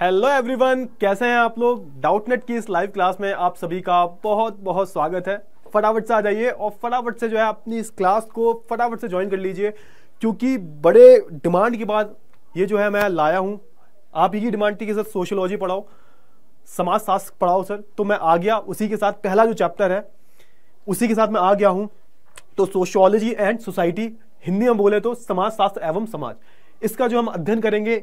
hello everyone कैसे हैं आप लोग डाउटनेट की इस लाइव क्लास में आप सभी का बहुत बहुत स्वागत है फटाफट से आ जाइए और फटाफट से जो है अपनी इस क्लास को फटाफट से ज्वाइन कर लीजिए क्योंकि बड़े डिमांड के बाद ये जो है मैं लाया हूँ आप ही की डिमांड थी कि सर सोशोलॉजी पढ़ाओ समाज शास्त्र पढ़ाओ सर तो मैं आ गया उसी के साथ पहला जो चैप्टर है उसी के साथ मैं आ गया हूँ तो सोशोलॉजी एंड सोसाइटी हिंदी में बोले तो समाज शास्त्र एवं समाज इसका जो हम अध्ययन करेंगे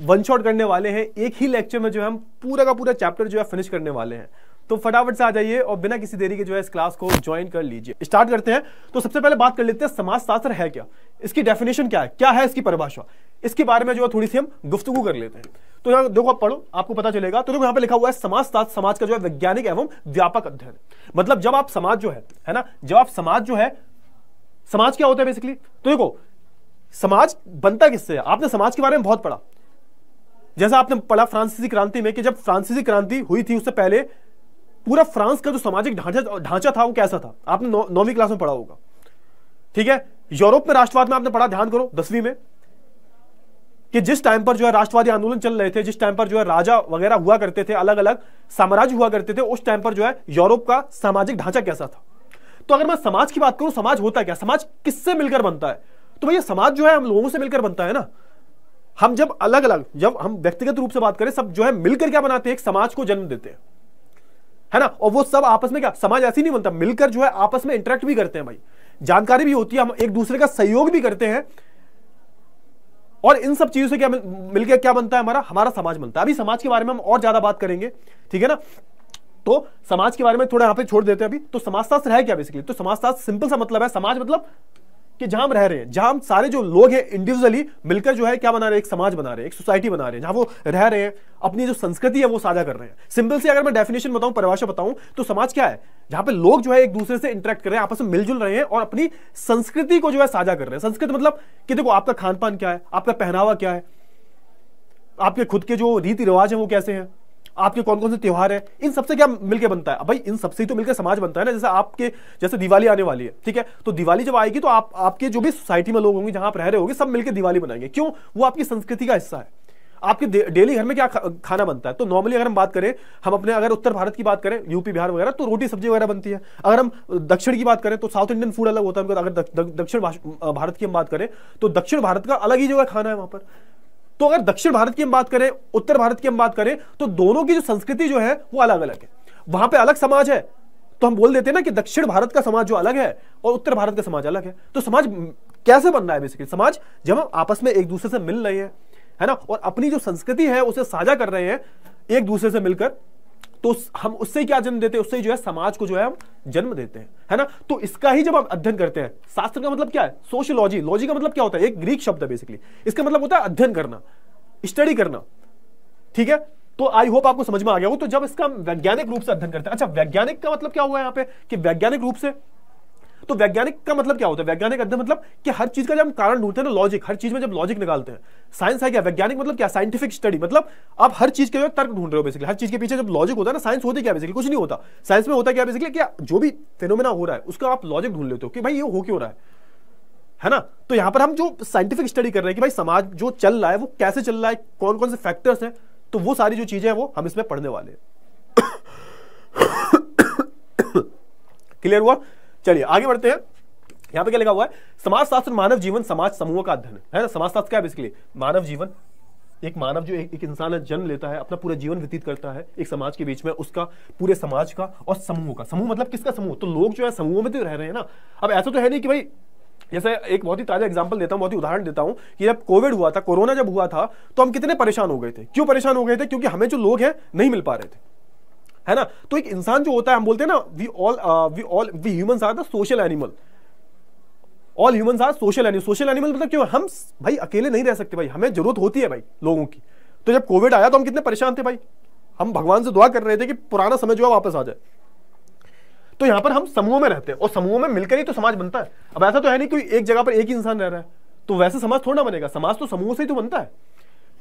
वन शॉट करने वाले हैं एक ही लेक्चर में जो है हम पूरा का पूरा चैप्टर जो है फिनिश करने वाले हैं तो फटाफट से आ जाइए और बिना किसी देरी के जो है इस क्लास को ज्वाइन कर लीजिए स्टार्ट करते हैं तो सबसे पहले बात कर लेते हैं समाज शास्त्र है क्या इसकी डेफिनेशन क्या है क्या है इसकी परिभाषा इसके बारे में जो है थोड़ी सी हम गुफ्तगु कर लेते हैं तो यहाँ देखो आप पढ़ो आपको पता चलेगा तो देखो यहाँ पे लिखा हुआ है समाज शास्त्र समाज का जो है वैज्ञानिक एवं व्यापक अध्ययन मतलब जब आप समाज जो है है ना जब आप समाज जो है समाज क्या होता है बेसिकली तो देखो समाज बनता किससे आपने समाज के बारे में बहुत पढ़ा जैसा आपने पढ़ा फ्रांसीसी क्रांति में कि जब फ्रांसीसी क्रांति हुई थी उससे पहले पूरा फ्रांस का जो सामाजिक ढांचा ढांचा था वो कैसा था आपने नौवीं क्लास में पढ़ा होगा ठीक है यूरोप में राष्ट्रवाद में आपने पढ़ा ध्यान करो दसवीं में कि जिस टाइम पर जो है राष्ट्रवादी आंदोलन चल रहे थे जिस टाइम पर जो है राजा वगैरह हुआ करते थे अलग अलग साम्राज्य हुआ करते थे उस टाइम पर जो है यूरोप का सामाजिक ढांचा कैसा था तो अगर मैं समाज की बात करूं समाज होता क्या समाज किससे मिलकर बनता है तो भैया समाज जो है हम लोगों से मिलकर बनता है ना हम जब अलग अलग जब हम व्यक्तिगत रूप से बात करें सब जो है मिलकर क्या बनाते हैं एक समाज को जन्म देते हैं है ना और वो सब आपस में क्या समाज ऐसी नहीं बनता मिलकर जो है आपस में इंटरेक्ट भी करते हैं भाई जानकारी भी होती है हम एक दूसरे का सहयोग भी करते हैं और इन सब चीजों से क्या मिलकर क्या बनता है हमारा हमारा समाज बनता है अभी समाज के बारे में हम और ज्यादा बात करेंगे ठीक है ना तो समाज के बारे में थोड़ा यहां पे छोड़ देते हैं अभी तो समाजशास्त्र है क्या बेसिकली तो समाजशास्त्र सिंपल सा मतलब है समाज मतलब कि जहां रह रहे हैं जहां सारे जो लोग हैं इंडिविजुअली मिलकर जो है क्या बना रहे हैं एक समाज बना रहे हैं एक सोसाइटी बना रहे हैं जहां वो रह रहे हैं अपनी जो संस्कृति है वो साझा कर रहे हैं सिंपल से अगर मैं डेफिनेशन बताऊं परिभाषा बताऊं तो समाज क्या है जहां पे लोग जो है एक दूसरे से इंटरेक्ट कर रहे हैं आपस में मिलजुल रहे हैं और अपनी संस्कृति को जो है साझा कर रहे हैं संस्कृति मतलब कि देखो आपका खान क्या है आपका पहनावा क्या है आपके खुद के जो रीति रिवाज है वो कैसे हैं आपके कौन कौन से त्यौहार है इन सबसे क्या मिलकर बनता है भाई इन सबसे तो मिलकर समाज बनता है ना जैसे आपके जैसे दिवाली आने वाली है ठीक है तो दिवाली जब आएगी तो आप आपके जो भी सोसाइटी में लोग होंगे जहां आप रह रहे होंगे सब मिलकर दिवाली बनाएंगे क्यों वो आपकी संस्कृति का हिस्सा है आपके डेली घर में क्या खाना बनता है तो नॉर्मली अगर हम बात करें हम अपने अगर उत्तर भारत की बात करें यूपी बिहार वगैरह तो रोटी सब्जी वगैरह बनती है अगर हम दक्षिण की बात करें तो साउथ इंडियन फूड अलग होता है अगर दक्षिण भारत की हम बात करें तो दक्षिण भारत का अलग ही जो है खाना है वहां पर तो अगर दक्षिण भारत की हम बात करें उत्तर भारत की हम बात करें तो दोनों की जो संस्कृति जो है वो अलग अलग है वहां पे अलग समाज है तो हम बोल देते हैं ना कि दक्षिण भारत का समाज जो अलग है और उत्तर भारत का समाज अलग है तो समाज कैसे बन रहा है बेसिकली समाज जब हम आपस में एक दूसरे से मिल रहे हैं है ना और अपनी जो संस्कृति है उसे साझा कर रहे हैं एक दूसरे से मिलकर तो हम उससे क्या जन्म देते हैं उससे जो है समाज को जो है हम जन्म देते हैं है ना तो इसका ही जब हम अध्ययन करते हैं शास्त्र का मतलब क्या है सोशियोलॉजी लॉजी का मतलब क्या होता है एक ग्रीक शब्द है बेसिकली इसका मतलब होता है अध्ययन करना स्टडी करना ठीक है तो आई होप आपको समझ में आ गया हो तो जब इसका वैज्ञानिक रूप से अध्ययन करते हैं अच्छा वैज्ञानिक का मतलब क्या हुआ यहाँ पे कि वैज्ञानिक रूप से तो वैज्ञानिक का मतलब क्या होता है वैज्ञानिक अध्ययन मतलब कि हर चीज का जब कारण ढूंढते हैं ना लॉजिक हर चीज में जब लॉजिक निकालते हैं साइंस है क्या वैज्ञानिक मतलब क्या साइंटिफिक स्टडी मतलब आप हर चीज के जो तर्क ढूंढ रहे हो बेसिकली हर चीज के पीछे जब लॉजिक होता है ना साइंस होती क्या बेसिकली कुछ नहीं होता साइंस में होता क्या बेसिकली क्या जो भी फेनोमेना हो रहा है उसका आप लॉजिक ढूंढ लेते हो कि भाई ये हो क्यों रहा है है ना तो यहां पर हम जो साइंटिफिक स्टडी कर रहे हैं कि भाई समाज जो चल रहा है वो कैसे चल रहा है कौन कौन से फैक्टर्स हैं तो वो सारी जो चीजें हैं वो हम इसमें पढ़ने वाले हैं क्लियर हुआ चलिए आगे बढ़ते हैं यहां पे क्या लिखा हुआ है समाजशास्त्र मानव जीवन समाज समूह का अध्ययन है ना समाज शास्त्र क्या है इसके लिए मानव जीवन एक मानव जो एक, एक इंसान जन्म लेता है अपना पूरा जीवन व्यतीत करता है एक समाज के बीच में उसका पूरे समाज का और समूह का समूह मतलब किसका समूह तो लोग जो है समूह में तो रह रहे हैं ना अब ऐसा तो है नहीं कि भाई जैसे एक बहुत ही ताज़ा एग्जाम्पल देता हूँ बहुत ही उदाहरण देता हूँ कि जब कोविड हुआ था कोरोना जब हुआ था तो हम कितने परेशान हो गए थे क्यों परेशान हो गए थे क्योंकि हमें जो लोग हैं नहीं मिल पा रहे थे है ना तो एक इंसान जो होता है हम बोलते हैं ना we all we all we human are the social animal all human are social animal social animal मतलब क्यों हम भाई अकेले नहीं रह सकते भाई हमें जरूरत होती है भाई लोगों की तो जब कोविड आया तो हम कितने परेशान थे भाई हम भगवान से दुआ कर रहे थे कि पुराना समय जो है वापस आ जाए तो यहां पर हम समूह में रहते हैं और समूह में मिलकर ही तो समाज बनता है अब ऐसा तो है नहीं कि एक जगह पर एक ही इंसान रह रहा है तो वैसे समाज थोड़ा बनेगा समाज तो समूह से ही तो बनता है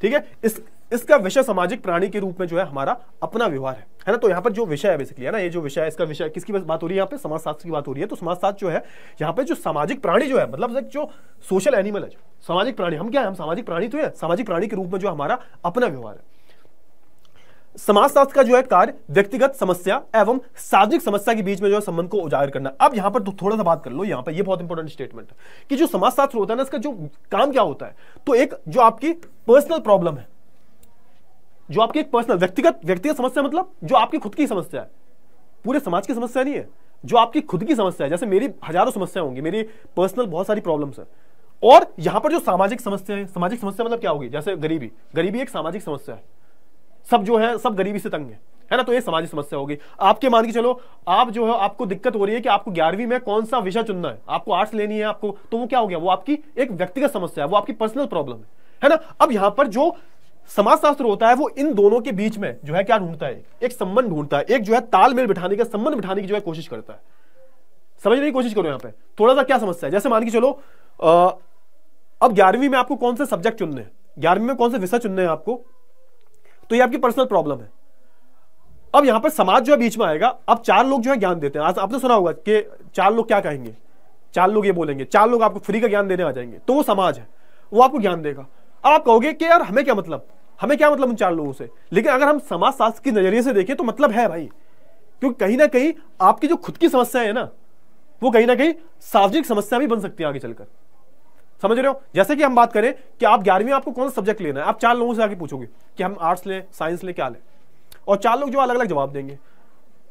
ठीक है इस इसका विषय सामाजिक प्राणी के रूप में जो है हमारा अपना व्यवहार है है ना तो यहाँ पर जो विषय है बेसिकली है ना ये जो विषय है इसका विषय किसकी बात हो रही है यहाँ पे समाजशास्त्र की बात हो रही है तो समाजशास्त्र जो है यहाँ पे जो सामाजिक प्राणी जो है मतलब जो सोशल एनिमल है जो सामाजिक प्राणी हम क्या है हम सामाजिक प्राणी तो है सामाजिक प्राणी के रूप में जो हमारा अपना व्यवहार है समाजशास्त्र का जो है कार्य व्यक्तिगत समस्या एवं सार्वजनिक समस्या के बीच में जो है संबंध को उजागर करना अब यहां पर तो थोड़ा सा बात कर लो यहां पर ये बहुत इंपॉर्टेंट स्टेटमेंट है कि जो समाजशास्त्र होता है ना इसका जो काम क्या होता है तो एक जो आपकी पर्सनल प्रॉब्लम है जो आपकी एक पर्सनल व्यक्तिगत व्यक्तिगत समस्या मतलब जो आपकी खुद की समस्या है पूरे समाज की समस्या नहीं है जो आपकी खुद की समस्या है जैसे मेरी हजारों समस्या होंगी मेरी पर्सनल बहुत सारी प्रॉब्लम्स है और यहां पर जो सामाजिक समस्या है सामाजिक समस्या मतलब क्या होगी जैसे गरीबी गरीबी एक सामाजिक समस्या है सब जो है सब गरीबी से तंग है है ना तो ये सामाजिक समस्या होगी आपके मान के चलो आप जो है आपको दिक्कत हो रही है कि आपको ग्यारहवीं में कौन सा विषय चुनना है आपको आर्ट्स लेनी है आपको तो वो क्या हो गया वो आपकी एक व्यक्तिगत समस्या है वो आपकी पर्सनल प्रॉब्लम है है ना अब यहां पर जो समाजशास्त्र होता है वो इन दोनों के बीच में जो है क्या ढूंढता है एक संबंध ढूंढता है एक जो है तालमेल बिठाने का संबंध बिठाने की जो है कोशिश करता है समझने की कोशिश करो यहां पे थोड़ा सा क्या समस्या है जैसे मान के चलो आ, अब ग्यारहवीं में आपको कौन से सब्जेक्ट चुनने हैं ग्यारहवीं में कौन से विषय चुनने हैं आपको तो ये आपकी पर्सनल प्रॉब्लम है अब यहां पर समाज जो है बीच में आएगा अब चार लोग जो है ज्ञान देते हैं आज आपने सुना होगा कि चार लोग क्या कहेंगे चार लोग ये बोलेंगे चार लोग आपको फ्री का ज्ञान देने आ जाएंगे तो वो समाज है वो आपको ज्ञान देगा अब आप कहोगे कि यार हमें क्या मतलब हमें क्या मतलब उन चार लोगों से लेकिन अगर हम समाज शास्त्र की नजरिए से देखें तो मतलब है भाई क्योंकि कहीं ना कहीं आपकी जो खुद की समस्या है ना वो कहीं ना कहीं सार्वजनिक समस्या भी बन सकती है आगे चलकर समझ रहे हो जैसे कि हम बात करें कि आप ग्यारहवीं आपको कौन सा सब्जेक्ट लेना है आप चार लोगों से आगे पूछोगे कि हम आर्ट्स लें साइंस लें क्या लें और चार लोग जो अलग अलग जवाब देंगे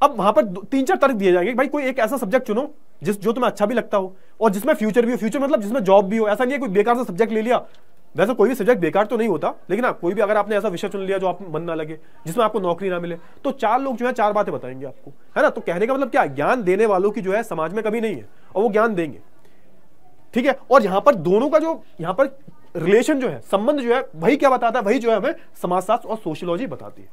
अब वहां पर तीन चार तर्क दिए जाएंगे भाई कोई एक ऐसा सब्जेक्ट चुनो जिस जो तुम्हें अच्छा भी लगता हो और जिसमें फ्यूचर भी हो फ्यूचर मतलब जिसमें जॉब भी हो ऐसा नहीं है कोई बेकार सा सब्जेक्ट ले लिया वैसे कोई भी सब्जेक्ट बेकार तो नहीं होता लेकिन आप हाँ, कोई भी अगर आपने ऐसा विषय चुन लिया जो आप मन ना लगे जिसमें आपको नौकरी ना मिले तो चार लोग जो है चार बातें बताएंगे आपको है ना तो कहने का मतलब क्या ज्ञान देने वालों की जो है समाज में कभी नहीं है और वो ज्ञान देंगे ठीक है और यहाँ पर दोनों का जो यहाँ पर रिलेशन जो है संबंध जो है वही क्या बताता है वही जो है हमें समाजशास्त्र और सोशियोलॉजी बताती है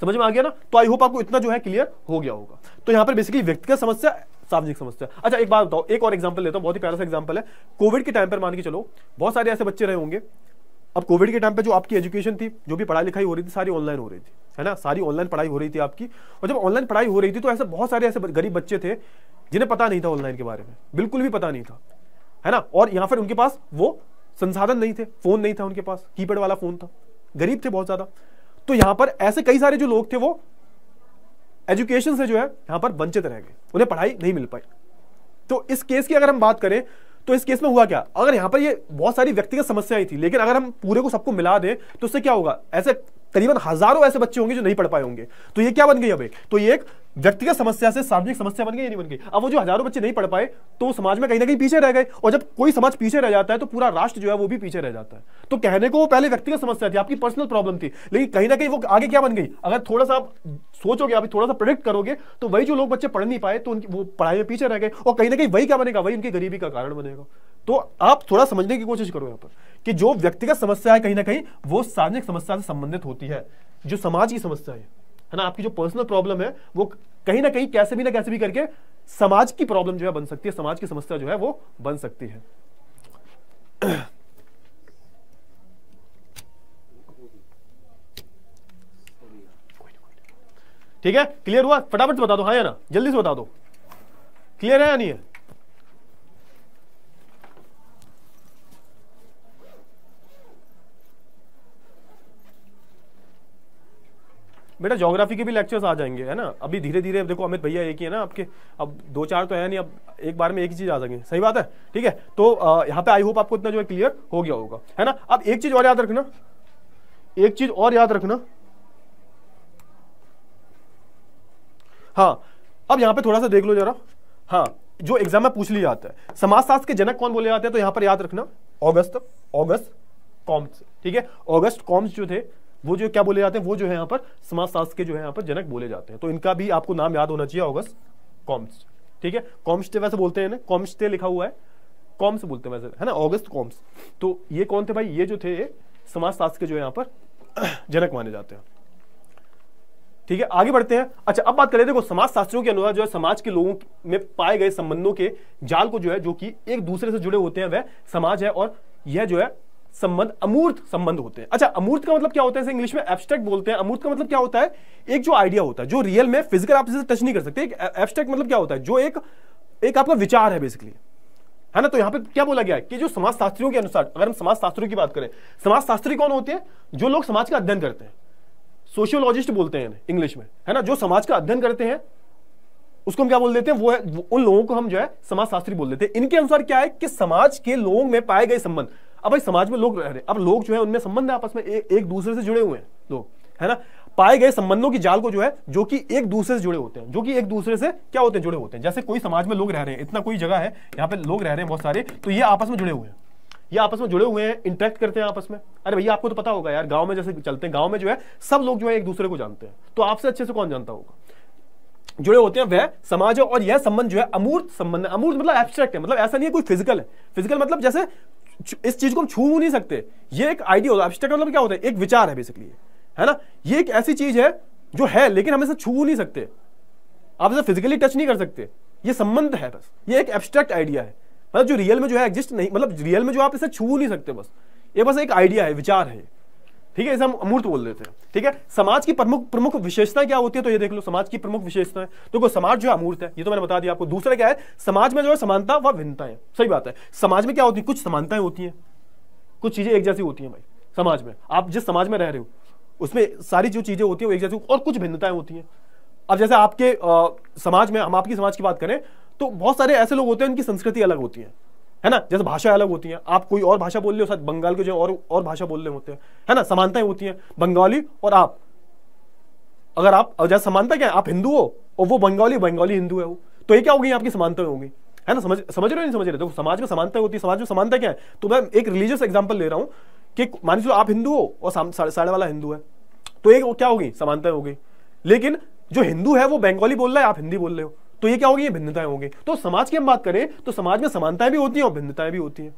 समझ में आ गया ना तो आई होप आपको इतना जो है क्लियर हो गया होगा तो यहाँ पर बेसिकली व्यक्तिगत समस्या सार्वजनिक समस्या अच्छा एक बात बताओ एक और एग्जाम्पल लेता हूँ बहुत ही प्यारा सा एग्जाम्पल है कोविड के टाइम पर मान के चलो बहुत सारे ऐसे बच्चे रहे होंगे अब कोविड के टाइम पर जो आपकी एजुकेशन थी जो भी पढ़ाई लिखाई हो रही थी सारी ऑनलाइन हो रही थी है ना सारी ऑनलाइन पढ़ाई हो रही थी आपकी और जब ऑनलाइन पढ़ाई हो रही थी तो ऐसे बहुत सारे ऐसे गरीब बच्चे थे जिन्हें पता नहीं था ऑनलाइन के बारे में बिल्कुल भी पता नहीं था है ना और यहां पर उनके पास वो संसाधन नहीं थे फोन नहीं था उनके पास कीपैड वाला फोन था गरीब थे बहुत ज्यादा तो यहाँ पर ऐसे कई सारे जो लोग थे वो एजुकेशन से जो है यहां पर वंचित रह गए उन्हें पढ़ाई नहीं मिल पाई तो इस केस की अगर हम बात करें तो इस केस में हुआ क्या अगर यहां पर ये बहुत सारी व्यक्तिगत समस्याएं थी लेकिन अगर हम पूरे को सबको मिला दें तो उससे क्या होगा ऐसे करीबन हजारों ऐसे बच्चे होंगे जो नहीं पढ़ पाए होंगे तो ये क्या बन गई अब एक तो ये एक व्यक्तिगत समस्या से सार्वजनिक समस्या बन गई नहीं बन गई अब वो जो हजारों बच्चे नहीं पढ़ पाए तो समाज में कहीं ना कहीं पीछे रह गए और जब कोई समाज पीछे रह जाता है तो पूरा राष्ट्र जो है वो भी पीछे रह जाता है तो कहने को वो पहले व्यक्तिगत समस्या थी आपकी पर्सनल प्रॉब्लम थी लेकिन कहीं ना कहीं वो आगे क्या बन गई अगर थोड़ा सा आप सोचोगे आप थोड़ा सा प्रोडिक्ट करोगे तो वही जो लोग बच्चे पढ़ नहीं पाए तो उनकी वो पढ़ाई में पीछे रह गए और कहीं ना कहीं वही क्या बनेगा वही उनकी गरीबी का कारण बनेगा तो आप थोड़ा समझने की कोशिश करो यहाँ पर कि जो व्यक्तिगत समस्या है कहीं ना कहीं वो सार्वजनिक समस्या से संबंधित होती है जो समाज की समस्या है है ना आपकी जो पर्सनल प्रॉब्लम है वो कहीं ना कहीं कैसे भी ना कैसे भी करके समाज की प्रॉब्लम जो है बन सकती है समाज की समस्या जो है वो बन सकती है ठीक है क्लियर हुआ फटाफट से बता दो हाँ या ना जल्दी से बता दो क्लियर है या नहीं है बेटा जोग्राफी के भी लेक्चर्स आ जाएंगे है ना अभी धीरे धीरे देखो अमित भैया एक ही है ना आपके अब दो चार तो है नहीं अब एक बार में एक ही चीज़ आ जाएंगे सही बात है ठीक है तो यहाँ पे आई होप आपको इतना जो है क्लियर हो गया होगा है ना अब एक चीज़ और याद रखना एक चीज़ और याद रखना हाँ अब यहाँ पे थोड़ा सा देख लो जरा हाँ जो एग्जाम में पूछ लिया जाता है समाजशास्त्र के जनक कौन बोले जाते हैं तो यहाँ पर याद रखना ऑगस्त ऑगस्ट कॉम्स ठीक है ऑगस्ट कॉम्स जो थे वो जो क्या बोले जाते हैं वो जो है यहाँ पर समाज शास्त्र के जो है यहाँ पर जनक बोले जाते हैं तो इनका भी आपको नाम याद होना चाहिए ऑगस्ट कॉम्स ठीक है कॉम्स्टे वैसे बोलते हैं ना लिखा हुआ है कॉम्स बोलते हैं वैसे है ना ऑगस्ट कॉम्स तो ये कौन थे भाई ये जो थे समाज शास्त्र के जो यहाँ पर जनक माने जाते हैं ठीक है आगे बढ़ते हैं अच्छा अब बात करें देखो समाज शास्त्रियों के अनुसार जो है समाज के लोगों में पाए गए संबंधों के जाल को जो है जो कि एक दूसरे से जुड़े होते हैं वह समाज है और यह जो है संबंध अमूर्त संबंध होते हैं अच्छा अमूर्त का मतलब क्या होता है इंग्लिश में एब्स्ट्रैक्ट बोलते हैं अमूर्त का मतलब क्या होता है एक जो आइडिया होता है जो रियल में फिजिकल आप इसे टच नहीं कर सकते एब्स्ट्रैक्ट मतलब क्या होता है जो एक एक आपका विचार है बेसिकली है ना तो यहां पे क्या बोला गया है कि जो समाज शास्त्रियों के अनुसार अगर हम समाज शास्त्रियों की बात करें समाज शास्त्री कौन होते हैं जो लोग समाज का अध्ययन करते हैं सोशियोलॉजिस्ट बोलते हैं इंग्लिश में है ना जो समाज का अध्ययन करते हैं उसको हम क्या बोल देते हैं वो है उन लोगों को हम जो है समाजशास्त्री बोल देते हैं इनके अनुसार क्या है कि समाज के लोगों में पाए गए संबंध अब भाई समाज में लोग रह रहे अब लोग जो है उनमें संबंध है आपस में एक दूसरे से जुड़े हुए हैं लोग है ना पाए गए संबंधों की जाल को जो है जो कि एक दूसरे से जुड़े होते हैं जो कि एक दूसरे से क्या होते हैं जुड़े होते हैं जैसे कोई समाज में लोग रह रहे हैं इतना कोई जगह है यहाँ पे लोग रह रहे हैं बहुत सारे तो ये आपस में जुड़े हुए हैं ये आपस में जुड़े हुए हैं इंटरेक्ट करते हैं आपस में अरे भैया आपको तो पता होगा यार गांव में जैसे चलते हैं गांव में जो है सब लोग जो है एक दूसरे को जानते हैं तो आपसे अच्छे से कौन जानता होगा जुड़े होते हैं वह समाज और यह संबंध जो है अमूर्त संबंध है अमूर्त मतलब एब्स्ट्रैक्ट है मतलब ऐसा नहीं है कोई फिजिकल है फिजिकल मतलब जैसे इस चीज को हम छू नहीं सकते ये एक आइडिया होता है मतलब क्या होता है एक विचार है बेसिकली है ना ये एक ऐसी चीज है जो है लेकिन हम इसे छू नहीं सकते आप इसे फिजिकली टच नहीं कर सकते ये संबंध है बस ये एक एब्स्ट्रैक्ट आइडिया है मतलब जो रियल में जो है एग्जिस्ट नहीं मतलब रियल में जो आप इसे छू नहीं सकते बस ये बस एक आइडिया है विचार है ठीक है इसे हम अमूर्त बोल देते हैं ठीक है समाज की प्रमुख प्रमुख विशेषता क्या होती है तो ये देख लो समाज की प्रमुख विशेषता है तो समाज जो है अमूर्त है ये तो मैंने बता दिया आपको दूसरा क्या है समाज में जो है समानता व भिन्नता है सही बात है समाज में क्या होती है कुछ समानताएं होती हैं कुछ चीजें एक जैसी होती हैं भाई समाज में आप जिस समाज में रह रहे हो उसमें सारी जो चीजें होती है वो एक जैसी और कुछ भिन्नताएं होती हैं अब जैसे आपके समाज में हम आपकी समाज की बात करें तो बहुत सारे ऐसे लोग होते हैं उनकी संस्कृति अलग होती है है ना जैसे भाषा अलग होती है आप कोई और भाषा बोल रहे हो साथ बंगाल के जो और और भाषा बोल रहे होते हैं है ना समानताएं होती हैं बंगाली और आप अगर आप जैसे समानता क्या है आप हिंदू हो और वो बंगाली बंगाली हिंदू है वो तो ये क्या होगी आपकी समानताएं होंगी है ना समझ समझ रहे हो नहीं समझ रहे देखो समाज में समानता होती है समाज में समानता क्या है तो मैं एक रिलीजियस एग्जाम्पल ले रहा हूँ कि मान लो आप हिंदू हो और साढ़े साढ़े वाला हिंदू है तो एक क्या होगी समानता होगी लेकिन जो हिंदू है वो बंगाली बोल रहा है आप हिंदी बोल रहे हो तो ये क्या होगी ये भिन्नताएं होगी तो समाज की हम बात करें तो समाज में समानताएं भी होती हैं और भिन्नताएं भी होती हैं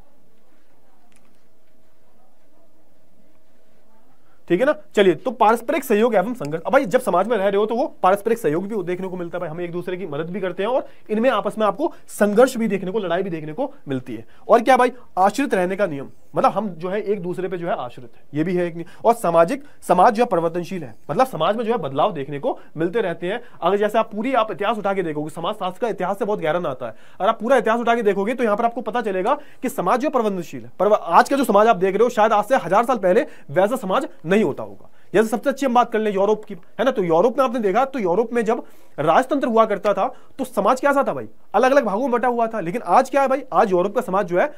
ठीक है ना चलिए तो पारस्परिक सहयोग एवं संगठन भाई जब समाज में रह रहे हो तो वो पारस्परिक सहयोग भी देखने को मिलता है भाई हम एक दूसरे की मदद भी करते हैं और इनमें आपस में आपको संघर्ष भी देखने को लड़ाई भी देखने को मिलती है और क्या भाई आश्रित रहने का नियम मतलब हम जो है एक दूसरे पे जो है आश्रित है ये भी है एक नियम और सामाजिक समाज जो है परिवर्तनशील है मतलब समाज में जो है बदलाव देखने को मिलते रहते हैं अगर जैसे आप पूरी आप इतिहास उठा के देखोगे समाज शास्त्र का इतिहास से बहुत गहरा आता है अगर आप पूरा इतिहास उठा के देखोगे तो यहाँ पर आपको पता चलेगा कि समाज जो है परिवर्तनशील है पर आज का जो समाज आप देख रहे हो शायद आज से हजार साल पहले वैसा समाज नहीं नहीं होता होगा जैसे सबसे अच्छी हम बात कर ले यूरोप की है ना तो यूरोप में आपने देखा तो यूरोप में जब राजतंत्र हुआ करता था तो समाज कैसा था भाई अलग अलग भागों में बटा हुआ था लेकिन आज क्या है भाई आज यूरोप का समाज जो है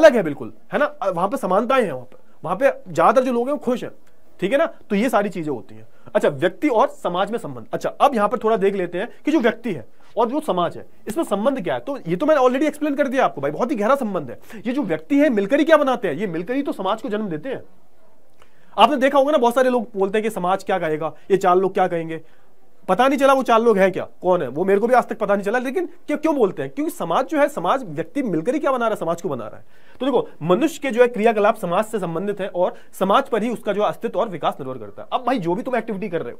अलग है बिल्कुल है ना वहां पर समानताएं हैं वहां पर वहां पर ज्यादातर जो लोग हैं वो खुश हैं ठीक है ना तो ये सारी चीजें होती हैं अच्छा व्यक्ति और समाज में संबंध अच्छा अब यहां पर थोड़ा देख लेते हैं कि जो व्यक्ति है और जो समाज है इसमें संबंध क्या है तो ये तो मैंने ऑलरेडी एक्सप्लेन कर दिया आपको भाई बहुत ही गहरा संबंध है ये जो व्यक्ति है मिलकर ही क्या बनाते हैं ये मिलकर ही तो समाज को जन्म देते हैं आपने देखा होगा ना बहुत सारे लोग बोलते हैं कि समाज क्या कहेगा ये चार लोग क्या कहेंगे पता नहीं चला वो चार लोग हैं क्या कौन है वो मेरे को भी आज तक पता नहीं चला लेकिन क्यों क्यों बोलते हैं क्योंकि समाज जो है समाज व्यक्ति मिलकर ही क्या बना रहा है समाज को बना रहा है तो देखो मनुष्य के जो है क्रियाकलाप समाज से संबंधित है और समाज पर ही उसका जो अस्तित्व और विकास निर्भर करता है अब भाई जो भी तुम एक्टिविटी कर रहे हो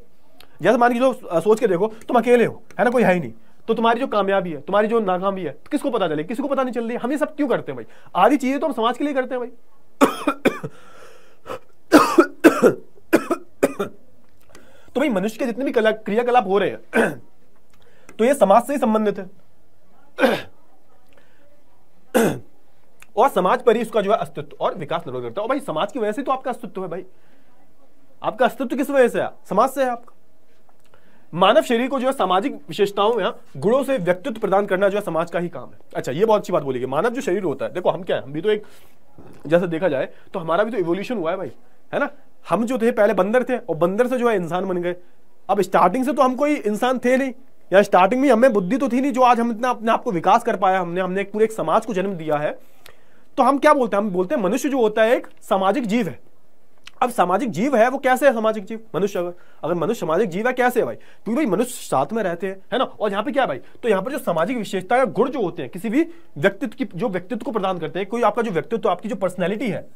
जैसे मान के जो सोच के देखो तुम अकेले हो है ना कोई है ही नहीं तो तुम्हारी जो कामयाबी है तुम्हारी जो नाकामी है तो किसको पता चले किसी को पता नहीं चल रही हम ये सब क्यों करते हैं भाई आधी चीजें तो हम समाज के लिए करते हैं भाई तो भाई मनुष्य के जितने भी कला क्रियाकलाप हो रहे हैं तो ये समाज से ही संबंधित है और समाज पर ही उसका जो है अस्तित्व और विकास निर्भर करता है और भाई समाज की वजह से तो आपका अस्तित्व है भाई आपका अस्तित्व किस वजह से है समाज से है आपका मानव शरीर को जो है सामाजिक विशेषताओं या गुणों से व्यक्तित्व प्रदान करना जो है समाज का ही काम है अच्छा ये बहुत अच्छी बात बोली मानव जो शरीर होता है देखो हम क्या है हम भी तो एक जैसे देखा जाए तो हमारा भी तो इवोल्यूशन हुआ है भाई है ना हम जो थे पहले बंदर थे और बंदर से जो है इंसान बन गए अब स्टार्टिंग से तो हम कोई इंसान थे नहीं या स्टार्टिंग में हमें बुद्धि तो थी नहीं जो आज हम इतना अपने आप को विकास कर पाया हमने हमने एक पूरे एक समाज को जन्म दिया है तो हम क्या बोलते हैं हम बोलते हैं मनुष्य जो होता है एक सामाजिक जीव है अब सामाजिक जीव है वो कैसे है सामाजिक जीव मनुष्य अगर अगर मनुष्य सामाजिक जीव है कैसे है भाई क्योंकि भाई मनुष्य साथ में रहते हैं है ना और यहाँ पे क्या है भाई तो यहाँ पर जो सामाजिक विशेषता या गुण जो होते हैं किसी भी व्यक्तित्व की जो व्यक्तित्व को प्रदान करते हैं कोई आपका जो व्यक्तित्व आपकी जो पर्सनैलिटी है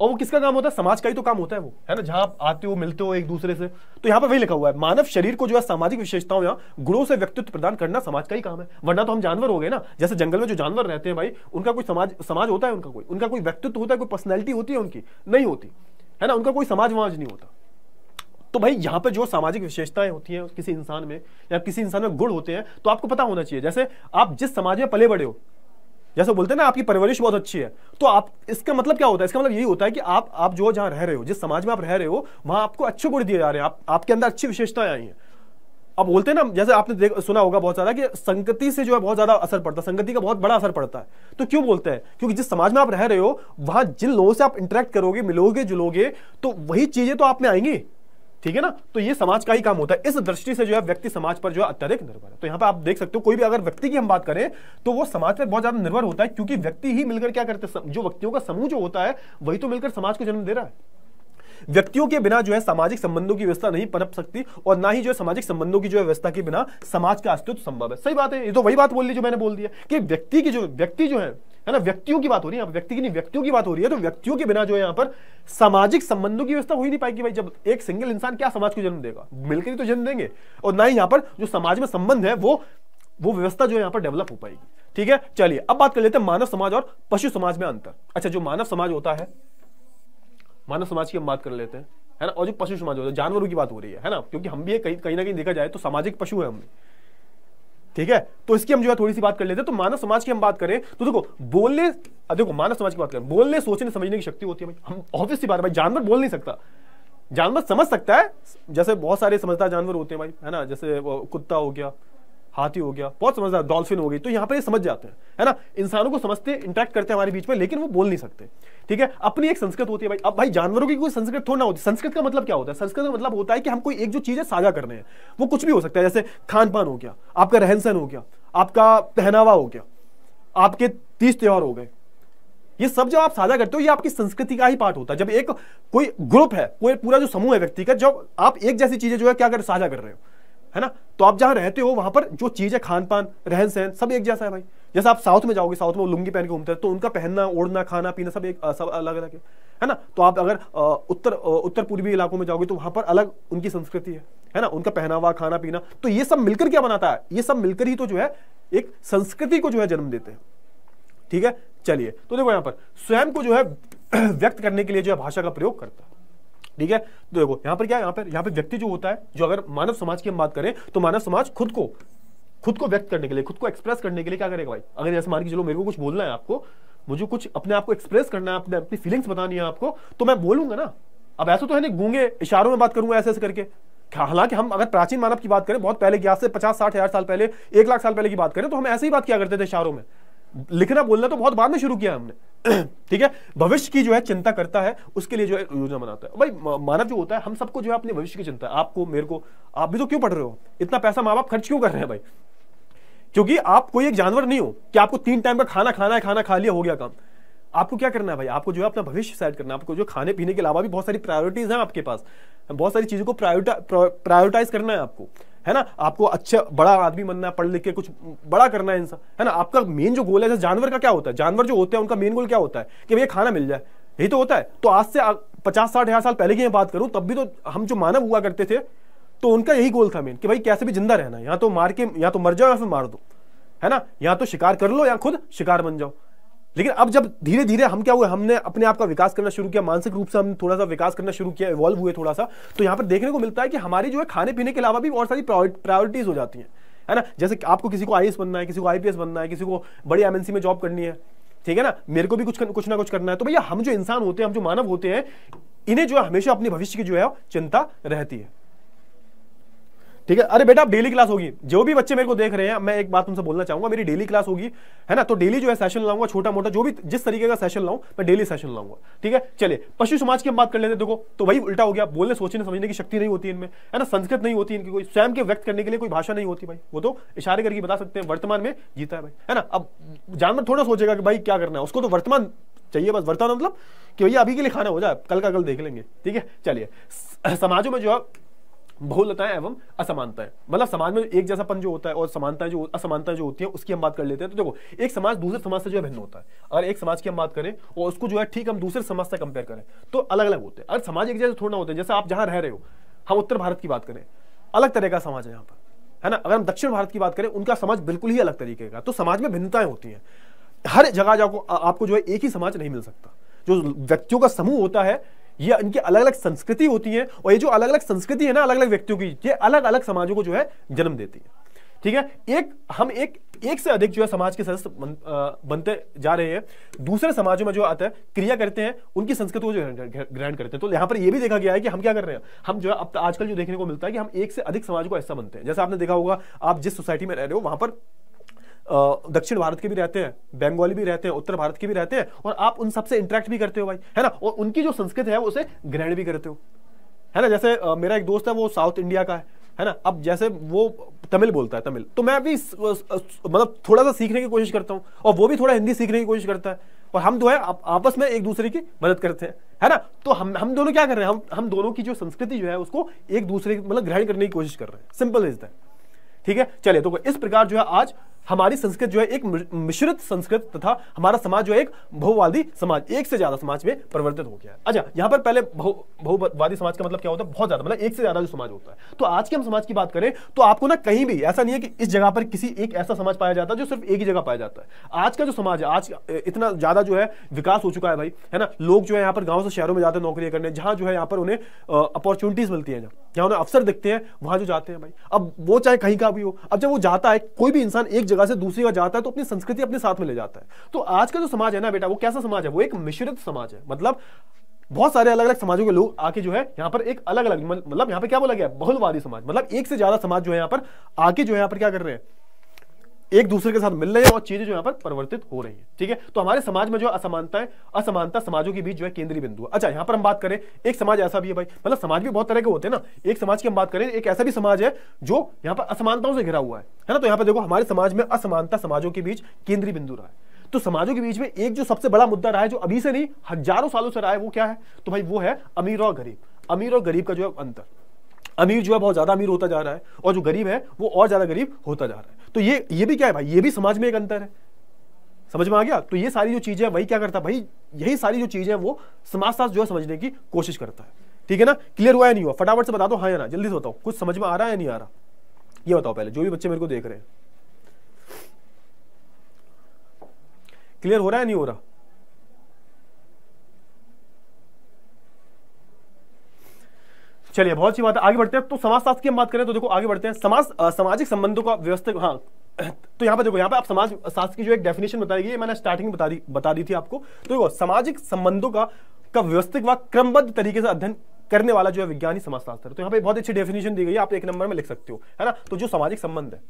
और वो किसका काम होता है समाज का ही तो काम होता है वो है ना जहां आप आते हो मिलते हो एक दूसरे से तो यहाँ पर वही लिखा हुआ है मानव शरीर को जो है सामाजिक विशेषताओं या गुणों से व्यक्तित्व प्रदान करना समाज का ही काम है वरना तो हम जानवर हो गए ना जैसे जंगल में जो जानवर रहते हैं भाई उनका कोई समाज समाज होता है उनका कोई उनका कोई व्यक्तित्व होता है कोई पर्सनैलिटी होती है उनकी नहीं होती है ना उनका कोई समाज वाज नहीं होता तो भाई यहाँ पे जो सामाजिक विशेषताएं होती हैं किसी इंसान में या किसी इंसान में गुण होते हैं तो आपको पता होना चाहिए जैसे आप जिस समाज में पले बड़े हो जैसे बोलते हैं ना आपकी परवरिश बहुत अच्छी है तो आप इसका मतलब क्या होता है इसका मतलब यही होता है कि आप आप जो जहाँ रह रहे हो जिस समाज में आप रह रहे हो वहां आपको अच्छे गुण दिए जा रहे हैं आप, आपके अंदर अच्छी विशेषताएं आई हैं अब बोलते हैं ना जैसे आपने देख सुना होगा बहुत ज्यादा कि संगति से जो है बहुत ज्यादा असर पड़ता है संगति का बहुत बड़ा असर पड़ता है तो क्यों बोलते हैं क्योंकि जिस समाज में आप रह रहे हो वहां जिन लोगों से आप इंटरेक्ट करोगे मिलोगे जुलोगे तो वही चीजें तो आप में आएंगी ठीक है ना तो ये समाज का ही काम होता है इस दृष्टि से जो है व्यक्ति समाज पर जो है अत्यधिक निर्भर है तो यहाँ पे आप देख सकते हो कोई भी अगर व्यक्ति की हम बात करें तो वो समाज पर बहुत ज्यादा निर्भर होता है क्योंकि व्यक्ति ही मिलकर क्या करते हैं जो व्यक्तियों का समूह जो होता है वही तो मिलकर समाज को जन्म दे रहा है व्यक्तियों के बिना जो है सामाजिक संबंधों की व्यवस्था नहीं पनप सकती और ना ही जो है सामाजिक संबंधों की जो है व्यवस्था के बिना समाज का अस्तित्व संभव है सही बात है ये तो वही बात बोल ली जो मैंने बोल दिया कि व्यक्ति की जो व्यक्ति जो है है ना व्यक्तियों की बात हो रही है व्यक्ति की नहीं व्यक्तियों की बात हो रही है तो व्यक्तियों के बिना जो है यहाँ पर सामाजिक संबंधों की व्यवस्था हो ही नहीं पाएगी भाई जब एक सिंगल इंसान क्या समाज को जन्म देगा मिलकर ही तो जन्म देंगे और ना ही यहाँ पर जो समाज में संबंध है वो वो व्यवस्था जो है यहाँ पर डेवलप हो पाएगी ठीक है चलिए अब बात कर लेते हैं मानव समाज और पशु समाज में अंतर अच्छा जो मानव समाज होता है मानव समाज की हम बात कर लेते हैं है ना और जो पशु समाज होता है जानवरों की बात हो रही है है ना क्योंकि हम भी कहीं कहीं ना कहीं देखा जाए तो सामाजिक पशु है हमने ठीक है तो इसकी हम जो है थोड़ी सी बात कर लेते हैं तो मानव समाज की हम बात करें तो देखो बोलने देखो मानव समाज की बात करें बोलने सोचने समझने की शक्ति होती है भाई हम की बात है भाई जानवर बोल नहीं सकता जानवर समझ सकता है जैसे बहुत सारे समझदार जानवर होते हैं भाई है ना जैसे कुत्ता हो गया हाथी हो गया बहुत समझदार डॉल्फिन हो गई तो यहाँ पर ये समझ जाते हैं है ना इंसानों को समझते इंटरेक्ट करते हैं हमारे बीच में लेकिन वो बोल नहीं सकते ठीक है अपनी एक संस्कृत होती है भाई अब भाई जानवरों की कोई संस्कृत थोड़ा ना होती संस्कृत का मतलब क्या होता है संस्कृत का मतलब होता है कि हम कोई एक जो चीज है साझा कर रहे हैं वो कुछ भी हो सकता है जैसे खान पान हो गया आपका रहन सहन हो गया आपका पहनावा हो गया आपके तीज त्यौहार हो गए ये सब जब आप साझा करते हो ये आपकी संस्कृति का ही पार्ट होता है जब एक कोई ग्रुप है कोई पूरा जो समूह है व्यक्ति का जब आप एक जैसी चीजें जो है क्या कर साझा कर रहे हो है ना तो आप जहां रहते हो वहां पर जो चीज है खान पान रहन सहन सब एक जैसा है भाई जैसे आप साउथ में जाओगे साउथ में लुंगी पहन के घूमते हैं तो उनका पहनना ओढ़ना खाना पीना सब एक सब अलग अलग है है ना तो आप अगर उत्तर उत्तर पूर्वी इलाकों में जाओगे तो वहां पर अलग उनकी संस्कृति है है ना उनका पहनावा खाना पीना तो ये सब मिलकर क्या बनाता है ये सब मिलकर ही तो जो है एक संस्कृति को जो है जन्म देते हैं ठीक है चलिए तो देखो यहां पर स्वयं को जो है व्यक्त करने के लिए जो है भाषा का प्रयोग करता है ठीक है तो देखो यहां पर क्या यहां पर यहां पर व्यक्ति जो होता है जो अगर मानव समाज की हम बात करें तो मानव समाज खुद को खुद को व्यक्त करने के लिए खुद को एक्सप्रेस करने के लिए क्या करेगा भाई अगर जैसे मान के चलो मेरे को कुछ बोलना है आपको मुझे कुछ अपने आप को एक्सप्रेस करना है अपने अपनी फीलिंग्स बतानी है आपको तो मैं बोलूंगा ना अब ऐसा तो है ना गूंगे इशारों में बात करूंगा ऐसे ऐसे करके हाँ, हालांकि हम अगर प्राचीन मानव की बात करें बहुत पहले की आज से पचास साठ हजार साल पहले एक लाख साल पहले की बात करें तो हम ऐसे ही बात किया करते थे इशारों में लिखना बोलना तो बहुत बाद में शुरू किया हमने ठीक है भविष्य की जो है चिंता करता है उसके लिए जो है योजना बनाता है भाई मानव जो होता है हम सबको जो है अपने भविष्य की चिंता है आपको मेरे को आप भी तो क्यों पढ़ रहे हो इतना पैसा माँ बाप खर्च क्यों कर रहे हैं भाई क्योंकि आप कोई एक जानवर नहीं हो कि आपको तीन टाइम का खाना खाना है खाना खा लिया हो गया काम आपको क्या करना है भाई आपको जो है अपना भविष्य सेट करना है आपको जो खाने पीने के अलावा भी बहुत सारी प्रायोरिटीज हैं आपके पास बहुत सारी चीज़ों को प्रायोरिटाइज करना है आपको है ना आपको अच्छा बड़ा आदमी बनना है पढ़ लिख के कुछ बड़ा करना है इंसान है ना आपका मेन जो गोल है जानवर का क्या होता है जानवर जो होते हैं उनका मेन गोल क्या होता है कि भैया खाना मिल जाए यही तो होता है तो आज से पचास साठ हजार साल पहले की मैं बात करूं तब भी तो हम जो मानव हुआ करते थे तो उनका यही गोल था मेन कि भाई कैसे भी जिंदा रहना या तो मार के या तो मर जाओ या फिर मार दो है ना या तो शिकार कर लो या खुद शिकार बन जाओ लेकिन अब जब धीरे धीरे हम क्या हुए हमने अपने आप का विकास करना शुरू किया मानसिक रूप से हम थोड़ा सा विकास करना शुरू किया इवॉल्व हुए थोड़ा सा तो यहाँ पर देखने को मिलता है कि हमारी जो है खाने पीने के अलावा भी और सारी प्रायोरिटीज हो जाती हैं है ना जैसे आपको किसी को आई बनना है किसी को आईपीएस बनना है किसी को बड़ी एमएनसी में जॉब करनी है ठीक है ना मेरे को भी कुछ कुछ ना कुछ करना है तो भैया हम जो इंसान होते हैं हम जो मानव होते हैं इन्हें जो है हमेशा अपने भविष्य की जो है चिंता रहती है ठीक है अरे बेटा आप डेली क्लास होगी जो भी बच्चे मेरे को देख रहे हैं मैं एक बात तुमसे बोलना चाहूंगा मेरी डेली क्लास होगी है ना तो डेली जो है सेशन लाऊंगा छोटा मोटा जो भी जिस तरीके का सेशन लाऊं मैं डेली सेशन लाऊंगा ठीक है चले पशु समाज की हम बात कर लेते देखो तो वही उल्टा हो गया बोलने सोचने समझने की शक्ति नहीं होती इनमें है ना संस्कृत नहीं होती इनकी कोई स्वयं के व्यक्त करने के लिए कोई भाषा नहीं होती भाई वो तो इशारे करके बता सकते हैं वर्तमान में जीता है भाई है ना अब जानवर थोड़ा सोचेगा कि भाई क्या करना है उसको तो वर्तमान चाहिए बस वर्तमान मतलब कि भैया अभी के लिए खाना हो जाए कल का कल देख लेंगे ठीक है चलिए समाजों में जो है बहुलताएं एवं असमानताएं मतलब समाज में एक जैसापन जो होता है और समानता जो असमानता जो होती है उसकी हम बात कर लेते हैं तो देखो एक समाज दूसरे समाज से जो है भिन्न होता है अगर एक समाज की हम बात करें और उसको जो है ठीक हम दूसरे समाज से कंपेयर करें तो अलग अलग होते हैं अगर समाज एक जैसे थोड़ा होता है जैसे आप जहां रह रहे हो हम उत्तर भारत की बात करें अलग तरह का समाज है यहाँ पर है ना अगर हम दक्षिण भारत की बात करें उनका समाज बिल्कुल ही अलग तरीके का तो समाज में भिन्नताएं होती हैं हर जगह जाको आपको जो है एक ही समाज नहीं मिल सकता जो व्यक्तियों का समूह होता है ये इनकी अलग अलग संस्कृति होती है और ये जो अलग अलग संस्कृति है ना अलग अलग व्यक्तियों की ये अलग अलग समाजों को जो है जन्म देती है ठीक है एक हम एक एक से अधिक जो है समाज के सदस्य बन, बनते जा रहे हैं दूसरे समाजों में जो आता है क्रिया करते हैं उनकी संस्कृति को जो ग्रहण करते हैं तो यहाँ पर यह भी देखा गया है कि हम क्या कर रहे हैं हम जो है अब तो आजकल जो देखने को मिलता है कि हम एक से अधिक समाज को ऐसा बनते हैं जैसे आपने देखा होगा आप जिस सोसाइटी में रह रहे हो वहां पर दक्षिण भारत के भी रहते हैं बंगाली भी रहते हैं उत्तर भारत के भी रहते हैं और आप उन सबसे इंटरेक्ट भी करते हो भाई है ना और उनकी जो संस्कृत है उसे ग्रहण भी करते हो है ना जैसे मेरा एक दोस्त है वो साउथ इंडिया का है है ना अब जैसे वो तमिल बोलता है तमिल तो मैं भी मतलब थोड़ा सा सीखने की कोशिश करता हूँ और वो भी थोड़ा हिंदी सीखने की कोशिश करता है और हम जो है आप, आपस में एक दूसरे की मदद करते हैं है ना तो हम हम दोनों क्या कर रहे हैं हम हम दोनों की जो संस्कृति जो है उसको एक दूसरे की मतलब ग्रहण करने की कोशिश कर रहे हैं सिंपल इज दैट ठीक है चलिए तो इस प्रकार जो है आज हमारी संस्कृत जो है एक मिश्रित संस्कृत तथा हमारा समाज जो है एक बहुवादी समाज एक से ज्यादा समाज में परिवर्तित हो गया है अच्छा यहाँ पर पहले बहुवादी समाज का मतलब क्या होता है बहुत ज्यादा मतलब एक से ज्यादा जो समाज होता है तो आज के हम समाज की बात करें तो आपको ना कहीं भी ऐसा नहीं है कि इस जगह पर किसी एक ऐसा समाज पाया जाता है जो सिर्फ एक ही जगह पाया जाता है आज का जो समाज है आज इतना ज्यादा जो है विकास हो चुका है भाई है ना लोग जो है यहाँ पर गाँव से शहरों में जाते हैं नौकरियां करने जहां जो है यहाँ पर उन्हें अपॉर्चुनिटीज मिलती है जहां उन्हें अवसर दिखते हैं वहां जो जाते हैं भाई अब वो चाहे कहीं का भी हो अब जब वो जाता है कोई भी इंसान एक जगह जगह से दूसरी जगह जाता है तो अपनी संस्कृति अपने साथ में ले जाता है तो आज का जो समाज है ना बेटा वो कैसा समाज है वो एक मिश्रित समाज है मतलब बहुत सारे अलग अलग समाजों के लोग आके जो है यहाँ पर एक अलग अलग मतलब यहाँ पे क्या बोला गया बहुलवादी समाज मतलब एक से ज्यादा समाज जो है यहाँ पर आके जो है यहाँ पर क्या कर रहे हैं एक दूसरे के साथ मिल रहे हैं और चीजें जो यहाँ पर परिवर्तित हो रही है ठीक है तो हमारे समाज में जो असमानता है असमानता समाजों के बीच जो है केंद्रीय बिंदु है अच्छा यहाँ पर हम बात करें एक समाज ऐसा भी है भाई मतलब समाज भी बहुत तरह के होते हैं ना एक समाज की हम बात करें एक ऐसा भी समाज है जो यहाँ पर असमानताओं से घिरा हुआ है है ना तो यहाँ पर देखो हमारे समाज में असमानता समाजों के बीच केंद्रीय बिंदु रहा है तो समाजों के बीच में एक जो सबसे बड़ा मुद्दा रहा है जो अभी से नहीं हजारों सालों से रहा है वो क्या है तो भाई वो है अमीर और गरीब अमीर और गरीब का जो है अंतर अमीर जो है बहुत ज्यादा अमीर होता जा रहा है और जो गरीब है वो और ज्यादा गरीब होता जा रहा है तो ये ये भी क्या है भाई ये भी समाज में एक अंतर है समझ में आ गया तो ये सारी जो चीजें वही क्या करता है भाई यही सारी जो चीजें वो समाजशास्त्र जो है समझने की कोशिश करता है ठीक है ना क्लियर हुआ या नहीं हुआ फटाफट से बता दो हाँ या ना जल्दी से बताओ कुछ समझ में आ रहा है या नहीं आ रहा ये बताओ पहले जो भी बच्चे मेरे को देख रहे हैं क्लियर हो रहा है नहीं हो रहा चलिए बहुत अच्छी बात है आगे बढ़ते हैं तो समाजशास्त्र की हम बात करें तो देखो आगे बढ़ते हैं समाज सामाजिक संबंधों का व्यवस्था हाँ तो यहाँ पे देखो यहाँ पे आप समाज शास्त्र की जो एक डेफिनेशन बताई गई मैंने स्टार्टिंग में बता दी बता दी थी आपको तो देखो सामाजिक संबंधों का का व्यवस्थित व क्रमबद्ध तरीके से अध्ययन करने वाला जो है विज्ञानी समाजशास्त्र तो यहाँ पे बहुत अच्छी डेफिनेशन दी गई है आप एक नंबर में लिख सकते हो है ना तो जो सामाजिक संबंध है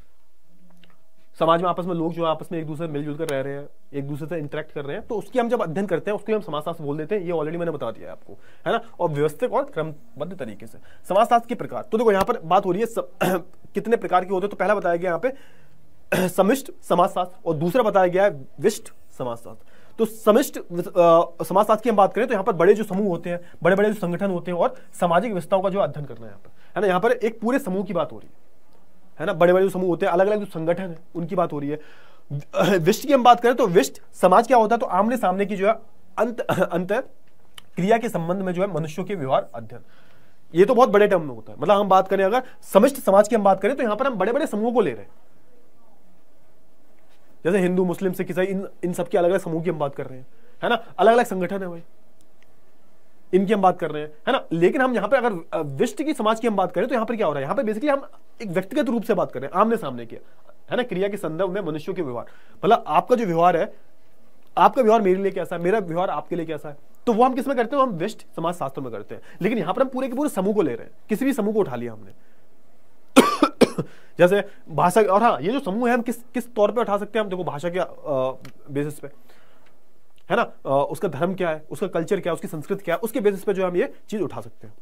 समाज में आपस में लोग जो है आपस में एक दूसरे मिलजुल कर रह रहे हैं एक दूसरे से इंटरेक्ट कर रहे हैं तो उसकी हम जब अध्ययन करते हैं उसको हम समाजशास्त्र बोल देते हैं ये ऑलरेडी मैंने बता दिया है आपको है ना और व्यवस्थित और क्रमबद्ध तरीके से समाजशास्त्र के प्रकार तो देखो यहाँ पर बात हो रही है सब, कितने प्रकार के होते हैं तो पहला बताया गया यहाँ पे समिष्ट समाजशास्त्र और दूसरा बताया गया है विष्ट समाजशास्त्र तो समिष्ट समाजशास्त्र की हम बात करें तो यहाँ पर बड़े जो समूह होते हैं बड़े बड़े जो संगठन होते हैं और सामाजिक व्यवस्थाओं का जो अध्ययन करना है यहाँ पर है ना यहाँ पर एक पूरे समूह की बात हो रही है है ना बड़े बड़े जो समूह होते हैं अलग अलग जो संगठन है उनकी बात हो रही है विष्ट की हम बात करें तो विष्ट समाज क्या होता है तो आमने सामने की जो है अंत अंत क्रिया के संबंध में जो है मनुष्यों के व्यवहार अध्ययन ये तो बहुत बड़े टर्म में होता है मतलब हम बात करें अगर समिष्ट समाज की हम बात करें तो यहां पर हम बड़े बड़े समूह को ले रहे हैं जैसे हिंदू मुस्लिम सिख ईसाई इन इन सबके अलग अलग समूह की हम बात कर रहे हैं है ना अलग अलग संगठन है भाई इनकी हम बात कर रहे हैं है ना लेकिन हम यहाँ पे अगर विष्ट की समाज की हम बात करें तो यहाँ पर क्या हो रहा है यहाँ पे बेसिकली हम एक व्यक्तिगत रूप से बात कर रहे हैं आमने सामने के है ना क्रिया के संदर्भ में मनुष्यों के व्यवहार मतलब आपका जो व्यवहार है आपका व्यवहार मेरे लिए कैसा है मेरा व्यवहार आपके लिए कैसा है तो वो हम किसमें करते हैं हम विष्ट समाज शास्त्र में करते हैं लेकिन यहाँ पर हम पूरे के पूरे समूह को ले रहे हैं किसी भी समूह को उठा लिया हमने जैसे भाषा और हाँ ये जो समूह है हम किस किस तौर पर उठा सकते हैं हम देखो भाषा के बेसिस पे है ना उसका धर्म क्या है उसका कल्चर क्या है उसकी संस्कृति क्या है उसके बेसिस पे जो हम ये चीज उठा सकते हैं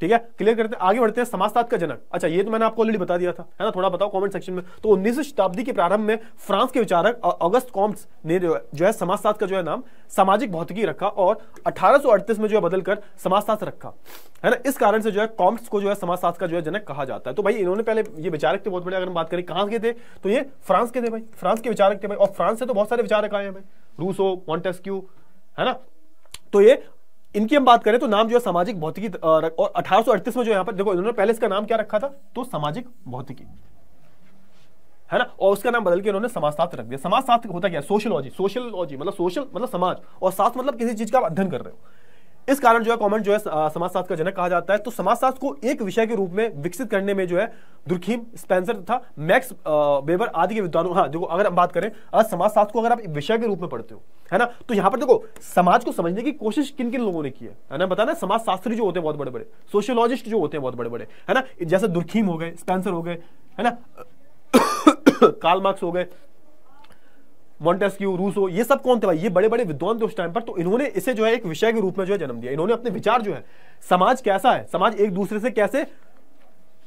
ठीक है क्लियर करते हैं आगे बढ़ते हैं समाजवाद का जनक अच्छा ये तो मैंने आपको ऑलरेडी बता दिया था है ना थोड़ा बताओ कमेंट सेक्शन में तो उन्नीसवीं शताब्दी के प्रारंभ में फ्रांस के विचारक अगस्त कॉम्स ने जो है समाजशास्त्र का जो है नाम सामाजिक भौतिकी रखा और अठारह में जो है बदलकर समाजशास्त्र रखा है ना इस कारण से जो है कॉम्स को जो है समाजशास्त्र का जो है जनक कहा जाता है तो भाई इन्होंने पहले ये विचारक थे बहुत बड़े अगर हम बात करें कहां के थे तो ये फ्रांस के थे भाई फ्रांस के विचारक थे भाई और फ्रांस से तो बहुत सारे विचारक आए हैं भाई रूसो मॉन्टेस्क्यू है ना तो ये इनकी हम बात करें तो नाम जो है सामाजिक भौतिकी और 1838 में जो यहां पर देखो इन्होंने पहले इसका नाम क्या रखा था तो सामाजिक भौतिकी है ना और उसका नाम बदल के उन्होंने समाजशास्त्र रख दिया समाजशास्त्र होता क्या सोशियोलॉजी सोशलॉजी सोशलॉजी मतलब सोशल मतलब समाज और शास्त्र मतलब किसी चीज का अध्ययन कर रहे हो इस कारण जो है कॉमेंट जो है समाजशास्त्र का जनक कहा जाता है तो समाजशास्त्र को एक विषय के रूप में विकसित करने में जो है दुर्खीम स्पेंसर तथा मैक्स बेबर आदि के विद्वानों हाँ देखो अगर हम बात करें अगर समाजशास्त्र को अगर आप विषय के रूप में पढ़ते हो है ना तो यहाँ पर देखो समाज को समझने की कोशिश किन किन लोगों ने की है है ना बताना समाजशास्त्री जो होते हैं बहुत बड़े बड़े सोशियोलॉजिस्ट जो होते हैं बहुत बड़े बड़े है ना जैसे दुर्खीम हो गए स्पेंसर हो गए है ना कार्ल मार्क्स हो गए मॉन्टेस्क्यू रूसो ये सब कौन थे भाई ये बड़े बड़े विद्वान थे उस टाइम पर तो इन्होंने इसे जो है एक विषय के रूप में जो है जन्म दिया इन्होंने अपने विचार जो है समाज कैसा है समाज एक दूसरे से कैसे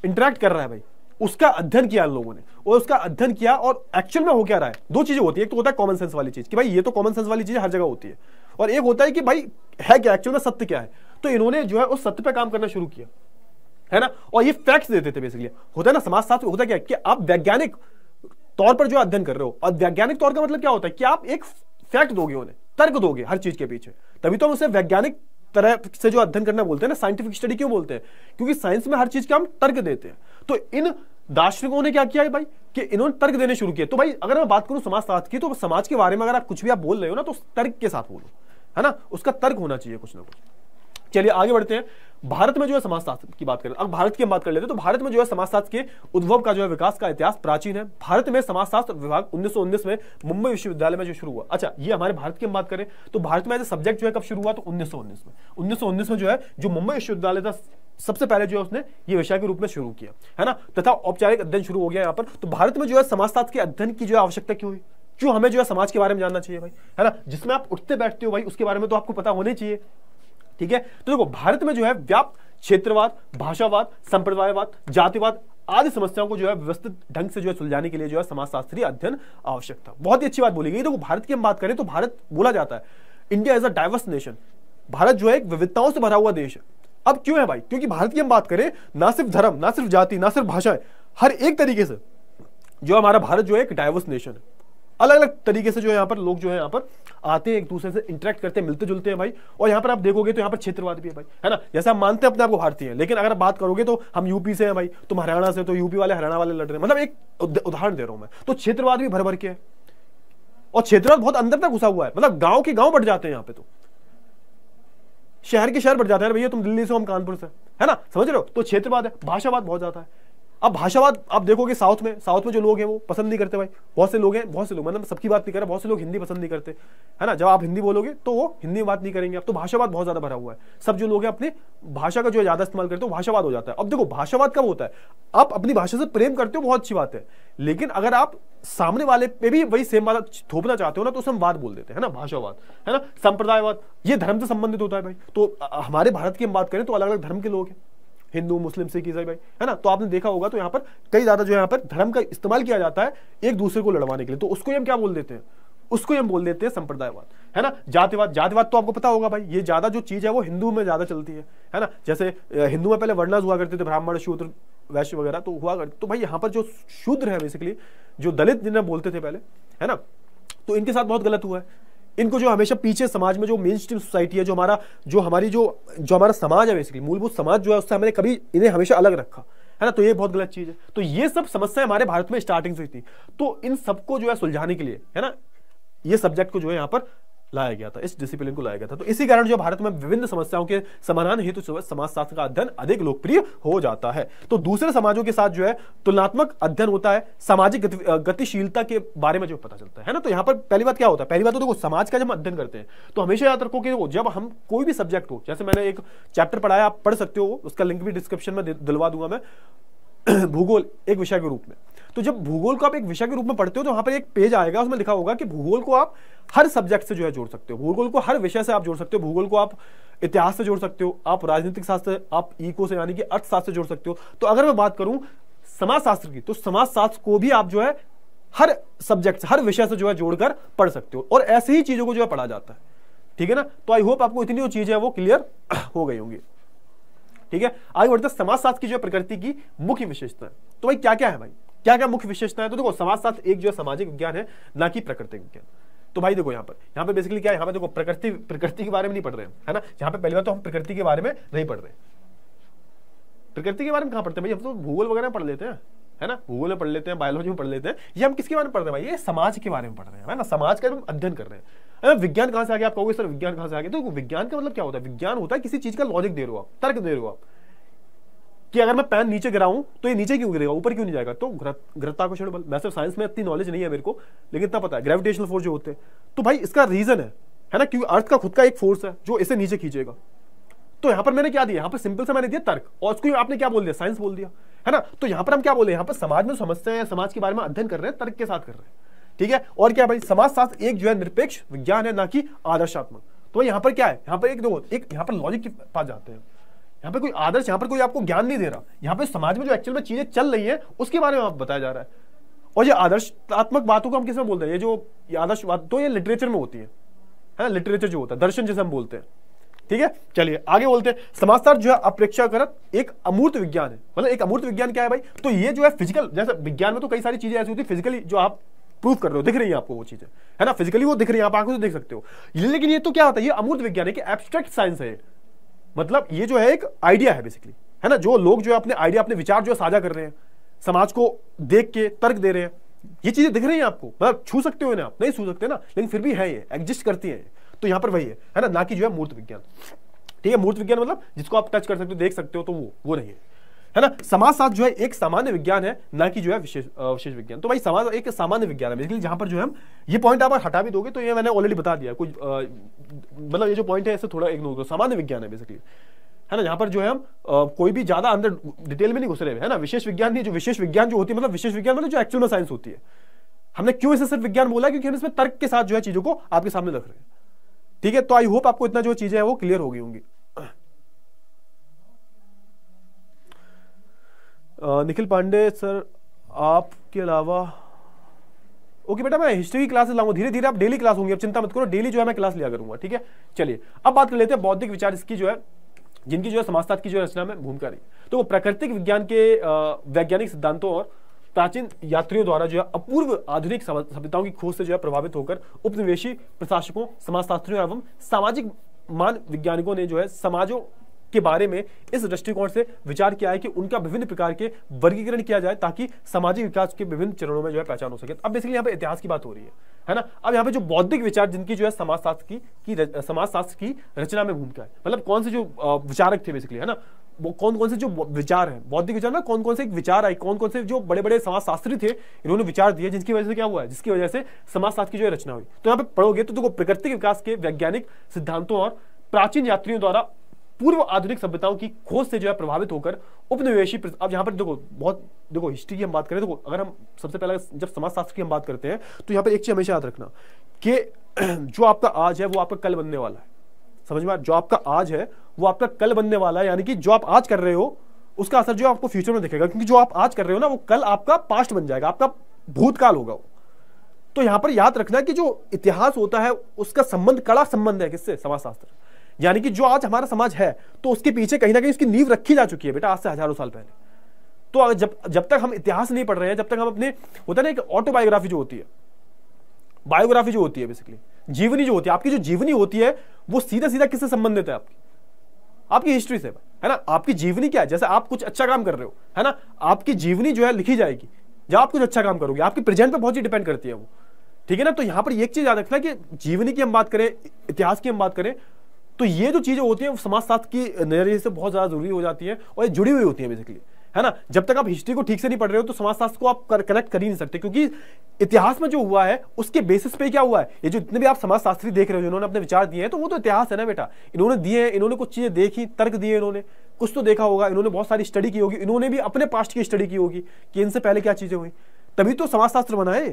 इंटरेक्ट कर रहा है भाई उसका अध्ययन किया लोगों ने और उसका अध्ययन किया और एक्चुअल में हो क्या रहा है दो चीजें होती है एक तो होता है कॉमन सेंस वाली चीज कि भाई ये तो कॉमन सेंस वाली चीज हर जगह होती है और एक होता है कि भाई है क्या एक्चुअल में सत्य क्या है तो इन्होंने जो है उस सत्य पर काम करना शुरू किया है ना और ये फैक्ट्स देते थे बेसिकली होता है ना समाज साथ होता क्या कि आप वैज्ञानिक तौर पर जो अध्ययन कर रहे हो और वैज्ञानिक तौर का मतलब क्या होता है कि आप एक फैक्ट दोगे उन्हें तर्क दोगे हर चीज के पीछे तभी तो हम उसे वैज्ञानिक तरह से जो अध्ययन करना बोलते हैं ना साइंटिफिक स्टडी क्यों बोलते हैं क्योंकि साइंस में हर चीज का हम तर्क देते हैं तो इन दार्शनिकों ने क्या किया है भाई कि इन्होंने तर्क देने शुरू किए तो भाई अगर मैं बात करूं समाजशास्त्र की तो समाज के बारे में अगर आप कुछ भी आप बोल रहे हो ना तो तर्क के साथ बोलो है ना उसका तर्क होना चाहिए कुछ ना कुछ चलिए आगे बढ़ते हैं भारत में जो है समाजशास्त्र की बात करें अब भारत की बात कर लेते हैं तो भारत में जो है समाजशास्त्र के उद्भव का जो है विकास का इतिहास प्राचीन है भारत में समाजशास्त्र विभाग 1919 में मुंबई विश्वविद्यालय में जो शुरू हुआ अच्छा ये हमारे भारत की बात करें तो भारत में सब्जेक्ट जो है कब शुरू हुआ तो उन्नीस में उन्नीस में जो है जो मुंबई विश्वविद्यालय था सबसे पहले जो है उसने ये विषय के रूप में शुरू किया है ना तथा औपचारिक अध्ययन शुरू हो गया यहाँ पर तो भारत में जो है समाजशास्त्र के अध्ययन की जो है आवश्यकता क्यों हुई क्यों हमें जो है समाज के बारे में जानना चाहिए भाई है ना जिसमें आप उठते बैठते हो भाई उसके बारे में तो आपको पता होना चाहिए ठीक है तो देखो भारत में जो है व्याप्त क्षेत्रवाद भाषावाद संप्रदायवाद जातिवाद आदि समस्याओं को जो है व्यवस्थित ढंग से जो है सुलझाने के लिए जो है समाजशास्त्रीय अध्ययन आवश्यक था बहुत ही अच्छी बात बोली गई देखो भारत की हम बात करें तो भारत बोला जाता है India as a diverse nation Bharat जो है एक विविधताओं से भरा हुआ देश है अब क्यों है भाई क्योंकि भारत की हम बात करें ना सिर्फ धर्म ना सिर्फ जाति ना सिर्फ भाषा हर एक तरीके से जो हमारा भारत जो है एक डाइवर्स नेशन है अलग अलग तरीके से जो है यहाँ पर लोग जो है यहाँ पर आते हैं एक दूसरे से इंटरेक्ट करते हैं मिलते जुलते हैं भाई और यहाँ पर आप देखोगे तो यहाँ पर क्षेत्रवाद भी है भाई है ना जैसे आप मानते हैं अपने आप को भारतीय है लेकिन अगर बात करोगे तो हम यूपी से हैं भाई तुम हरियाणा से तो यूपी वाले हरियाणा वाले लड़ रहे हैं मतलब एक उदाहरण दे रहा हूँ मैं तो क्षेत्रवाद भी भर भर के है और क्षेत्रवाद बहुत अंदर तक घुसा हुआ है मतलब गाँव के गाँव बढ़ जाते हैं यहाँ पे तो शहर के शहर बढ़ जाते हैं भैया तुम दिल्ली से हम कानपुर से है ना समझ रहे हो तो क्षेत्रवाद है भाषावाद बहुत ज्यादा है अब भाषावाद आप देखोगे साउथ में साउथ में जो लोग हैं वो पसंद नहीं करते भाई बहुत से लोग हैं बहुत से लोग मतलब सबकी बात नहीं कर रहे बहुत से लोग हिंदी पसंद नहीं करते है ना जब आप हिंदी बोलोगे तो वो हिंदी में बात नहीं करेंगे अब तो भाषावाद बहुत ज्यादा भरा हुआ है सब जो लोग हैं अपने भाषा का जो ज्यादा इस्तेमाल करते हो भाषावाद हो जाता है अब देखो भाषावाद कब होता है आप अपनी भाषा से प्रेम करते हो बहुत अच्छी बात है लेकिन अगर आप सामने वाले पे भी वही सेम बात थोपना चाहते हो ना तो उसे हम वाद बोल देते हैं ना भाषावाद है ना संप्रदायवाद ये धर्म से संबंधित होता है भाई तो हमारे भारत की हम बात करें तो अलग अलग धर्म के लोग हैं हिंदू मुस्लिम सिख ईसाई भाई है ना तो आपने देखा होगा तो यहाँ पर कई ज़्यादा जो यहाँ पर धर्म का इस्तेमाल किया जाता है एक दूसरे को लड़वाने के लिए तो उसको हम क्या बोल देते हैं उसको हम बोल देते हैं संप्रदायवाद है ना जातिवाद जातिवाद तो आपको पता होगा भाई ये ज्यादा जो चीज है वो हिंदू में ज्यादा चलती है है ना जैसे हिंदू में पहले वर्णाज हुआ करते थे ब्राह्मण शूद्र वैश्य वगैरह तो हुआ करते तो भाई यहाँ पर जो शूद्र है बेसिकली जो दलित जिन्हें बोलते थे पहले है ना तो इनके साथ बहुत गलत हुआ है इनको जो हमेशा पीछे समाज में जो मेन स्ट्रीम सोसाइटी है जो हमारा जो हमारी जो जो हमारा समाज है बेसिकली मूलभूत समाज जो है उससे हमने कभी इन्हें हमेशा अलग रखा है ना तो ये बहुत गलत चीज़ है तो ये सब समस्याएं हमारे भारत में स्टार्टिंग से थी तो इन सबको जो है सुलझाने के लिए है ना ये सब्जेक्ट को जो है यहाँ पर लाया गया था इस डिसिप्लिन को लाया गया था तो इसी कारण जो भारत में विभिन्न समस्याओं के समाधान हेतु तो समाजशास्त्र का अध्ययन अधिक लोकप्रिय हो जाता है तो दूसरे समाजों के साथ जो है तुलनात्मक अध्ययन होता है सामाजिक गतिशीलता के बारे में जो पता चलता है ना तो यहां पर पहली बात क्या होता है पहली बात तो देखो समाज का जब अध्ययन करते हैं तो हमेशा याद रखो कि जब हम कोई भी सब्जेक्ट हो जैसे मैंने एक चैप्टर पढ़ाया आप पढ़ सकते हो उसका लिंक भी डिस्क्रिप्शन में दिलवा दूंगा मैं भूगोल एक विषय के रूप में तो जब भूगोल को आप एक विषय के रूप में पढ़ते हो तो वहां पर एक पेज आएगा उसमें लिखा होगा कि भूगोल को आप हर सब्जेक्ट से जो है जोड़ सकते हो भूगोल को हर विषय से आप जोड़ सकते हो भूगोल को आप इतिहास से जोड़ सकते हो आप राजनीतिक शास्त्र आप इको से यानी कि अर्थशास्त्र से जोड़ सकते हो तो अगर मैं बात करूं समाज शास्त्र की तो समाज शास्त्र को भी आप जो है हर सब्जेक्ट हर विषय से जो है जोड़कर पढ़ सकते हो और ऐसे ही चीजों को जो है पढ़ा जाता है ठीक है ना तो आई होप आपको इतनी जो चीजें वो क्लियर हो गई होंगी ठीक है आगे बढ़ते हैं समाजशास्त्र की जो प्रकृति की मुख्य विशेषता है तो भाई क्या क्या है भाई क्या क्या मुख्य विशेषता है तो देखो समाजशास्त्र एक जो सामाजिक विज्ञान है ना कि प्रकृति विज्ञान तो भाई देखो यहाँ पर यहाँ पे बेसिकली क्या है यहाँ पे देखो प्रकृति प्रकृति के बारे में नहीं पढ़ रहे हैं है ना यहाँ पे पहली बार तो हम प्रकृति के बारे में नहीं पढ़ रहे प्रकृति के बारे में कहाँ पढ़ते हैं भाई हम तो भूगोल वगैरह पढ़ लेते हैं है ना भूगोल में पढ़ लेते हैं बायोलॉजी में पढ़ लेते हैं ये हम किसके बारे में पढ़ रहे हैं भाई ये समाज के बारे में पढ़ रहे हैं ना समाज का हम अध्ययन कर रहे हैं विज्ञान कहां से आ गया आप कहोगे सर विज्ञान कहां से आ गया तो विज्ञान का मतलब क्या होता है विज्ञान होता है किसी चीज का लॉजिक दे रहे हो आप तर्क दे रहे हो आप कि अगर मैं पैन नीचे गिराऊं तो ये नीचे क्यों गिरेगा ऊपर क्यों नहीं जाएगा तो ग्रताकर्षण बल वैसे साइंस तो में इतनी नॉलेज नहीं है मेरे को लेकिन इतना पता है ग्रेविटेशनल फोर्स जो होते हैं तो भाई इसका रीजन है है ना क्योंकि अर्थ का खुद का एक फोर्स है जो इसे नीचे खींचेगा तो यहां पर मैंने क्या दिया यहां पर सिंपल से मैंने दिया तर्क और उसको आपने क्या बोल दिया साइंस बोल दिया है ना तो यहां पर हम क्या बोले यहां पर समाज में समझते हैं समाज के बारे में अध्ययन कर रहे हैं तर्क के साथ कर रहे हैं ठीक है और क्या भाई समाजशास्त्र एक जो है निरपेक्ष विज्ञान है ना कि आदर्शात्मक तो यहाँ पर क्या है यहाँ पर एक दो एक यहाँ पर लॉजिक के पास जाते हैं यहाँ पर कोई आदर्श यहाँ पर कोई आपको ज्ञान नहीं दे रहा यहाँ पर समाज में जो एक्चुअल में चीजें चल रही है उसके बारे में आप बताया जा रहा है और ये आदर्शात्मक बातों को हम किसमें बोलते हैं ये जो आदर्श बात तो ये लिटरेचर में होती है है ना लिटरेचर जो होता है दर्शन जिसे हम बोलते हैं ठीक है चलिए आगे बोलते हैं समाजशास्त्र जो है अपेक्षा करत एक अमूर्त विज्ञान है मतलब एक अमूर्त विज्ञान क्या है भाई तो ये जो है फिजिकल जैसे विज्ञान में तो कई सारी चीजें ऐसी होती है फिजिकली जो आप प्रूफ कर रहे हो दिख रही है आपको वो चीजें है ना फिजिकली वो दिख रही है आप आंखों से देख सकते हो लेकिन ये तो क्या होता है ये अमूर्त विज्ञान है कि एब्स्ट्रैक्ट साइंस है मतलब ये जो है एक आइडिया है बेसिकली है ना जो लोग जो है अपने आइडिया अपने विचार जो है साझा कर रहे हैं समाज को देख के तर्क दे रहे हैं ये चीजें दिख रही हैं आपको मतलब छू सकते हो ना आप नहीं छू सकते ना लेकिन फिर भी है ये एग्जिस्ट करती है तो यहाँ पर वही है है ना ना कि जो है मूर्त विज्ञान ठीक है मूर्त विज्ञान मतलब जिसको आप टच कर सकते हो देख सकते हो तो वो वो नहीं है है ना समाजशास्त्र जो है एक सामान्य विज्ञान है ना कि जो है विशेष विशेष विज्ञान तो भाई समाज एक सामान्य विज्ञान है बेसिकली जहां पर जो है हम ये पॉइंट आप हटा भी दोगे तो ये मैंने ऑलरेडी बता दिया कुछ मतलब ये जो पॉइंट है इसे थोड़ा इग्नोर सामान्य विज्ञान है बेसिकली है ना यहाँ पर जो है हम आ, कोई भी ज्यादा अंदर डिटेल में नहीं घुस रहे हैं ना विशेष विज्ञान नहीं जो विशेष विज्ञान जो होती है मतलब विशेष विज्ञान मतलब जो एक्चुअल में साइंस होती है हमने क्यों इसे सिर्फ विज्ञान बोला क्योंकि हम इसमें तर्क के साथ जो है चीजों को आपके सामने रख रहे हैं ठीक है तो आई होप आपको इतना जो चीजें हैं वो क्लियर हो गई होंगी निखिल पांडे सर आपके अलावा ओके बेटा मैं हिस्ट्री की क्लासेस लाऊंगा धीरे धीरे आप डेली क्लास होंगे अब चिंता मत करो डेली जो है मैं क्लास लिया करूंगा ठीक है चलिए अब बात कर लेते हैं बौद्धिक विचार इसकी जो है जिनकी जो है समाजता की जो रचना में भूमिका रही तो वो प्राकृतिक विज्ञान के वैज्ञानिक सिद्धांतों और प्राचीन यात्रियों द्वारा जो है अपूर्व आधुनिक सभ्यताओं की खोज से जो है प्रभावित होकर उपनिवेशी प्रशासकों समाजशास्त्रियों एवं सामाजिक मान वैज्ञानिकों ने जो है समाजों के बारे में इस दृष्टिकोण से विचार किया है कि उनका विभिन्न प्रकार के वर्गीकरण किया जाए ताकि सामाजिक विकास के विभिन्न चरणों में जो है पहचान हो सके अब बेसिकली यहाँ पे इतिहास की बात हो रही है है ना अब यहाँ पे जो बौद्धिक विचार जिनकी जो है समाजशास्त्र की, की समाजशास्त्र की रचना में भूमिका है मतलब कौन से जो विचारक थे बेसिकली है ना वो कौन कौन से जो विचार हैं बौद्धिक विचार ना कौन कौन से एक विचार आए कौन कौन से जो बड़े बड़े समाजशास्त्री थे इन्होंने विचार दिए जिसकी वजह से क्या हुआ है जिसकी वजह से समाजशास्त्र की जो है रचना हुई तो यहाँ पे पढ़ोगे तो देखो तो प्रकृति विकास के वैज्ञानिक सिद्धांतों और प्राचीन यात्रियों द्वारा पूर्व आधुनिक सभ्यताओं की खोज से जो है प्रभावित होकर उपनिवेशी अब यहाँ पर देखो बहुत देखो हिस्ट्री की हम बात करें देखो अगर हम सबसे पहले जब समाजशास्त्र की हम बात करते हैं तो यहाँ पर एक चीज हमेशा याद रखना कि जो आपका आज है वो आपका कल बनने वाला है समझ में जो आपका आज है वो आपका कल बनने वाला है यानी कि जो आप आज कर रहे हो उसका असर जो आपको फ्यूचर में दिखेगा क्योंकि जो आप आज कर रहे हो ना वो कल आपका पास्ट बन जाएगा आपका भूतकाल होगा वो तो यहां पर याद रखना कि जो इतिहास होता है उसका संबंध कड़ा संबंध है किससे समाजशास्त्र यानी कि जो आज हमारा समाज है तो उसके पीछे कहीं ना कहीं उसकी नींव रखी जा चुकी है बेटा आज से हजारों साल पहले तो जब जब तक हम इतिहास नहीं पढ़ रहे हैं जब तक हम अपने होता है ना एक ऑटोबायोग्राफी जो होती है बायोग्राफी जो होती है बेसिकली जीवनी जो होती है आपकी जो जीवनी होती है वो सीधा सीधा किससे संबंधित है आपकी आपकी हिस्ट्री से है ना आपकी जीवनी क्या है जैसे आप कुछ अच्छा काम कर रहे हो है ना आपकी जीवनी जो है लिखी जाएगी जब आप कुछ अच्छा काम करोगे आपके प्रेजेंट पर बहुत ही डिपेंड करती है वो ठीक है ना तो यहाँ पर एक चीज याद रखना कि जीवनी की हम बात करें इतिहास की हम बात करें तो ये जो चीजें होती हैं समाजशास्त्र की नजरिए से बहुत ज्यादा जरूरी हो जाती है और ये जुड़ी हुई होती है बेसिकली है ना जब तक आप हिस्ट्री को ठीक से नहीं पढ़ रहे हो तो समाजशास्त्र को आप कनेक्ट कर ही नहीं सकते क्योंकि इतिहास में जो हुआ है उसके बेसिस पे क्या हुआ है ये जो जितने भी आप समाजशास्त्री देख रहे हो जिन्होंने अपने विचार दिए हैं तो वो तो इतिहास है ना बेटा इन्होंने दिए हैं इन्होंने कुछ चीजें देखी तर्क दिए इन्होंने कुछ तो देखा होगा इन्होंने बहुत सारी स्टडी की होगी इन्होंने भी अपने पास्ट की स्टडी की होगी कि इनसे पहले क्या चीजें हुई तभी तो समाजशास्त्र बना है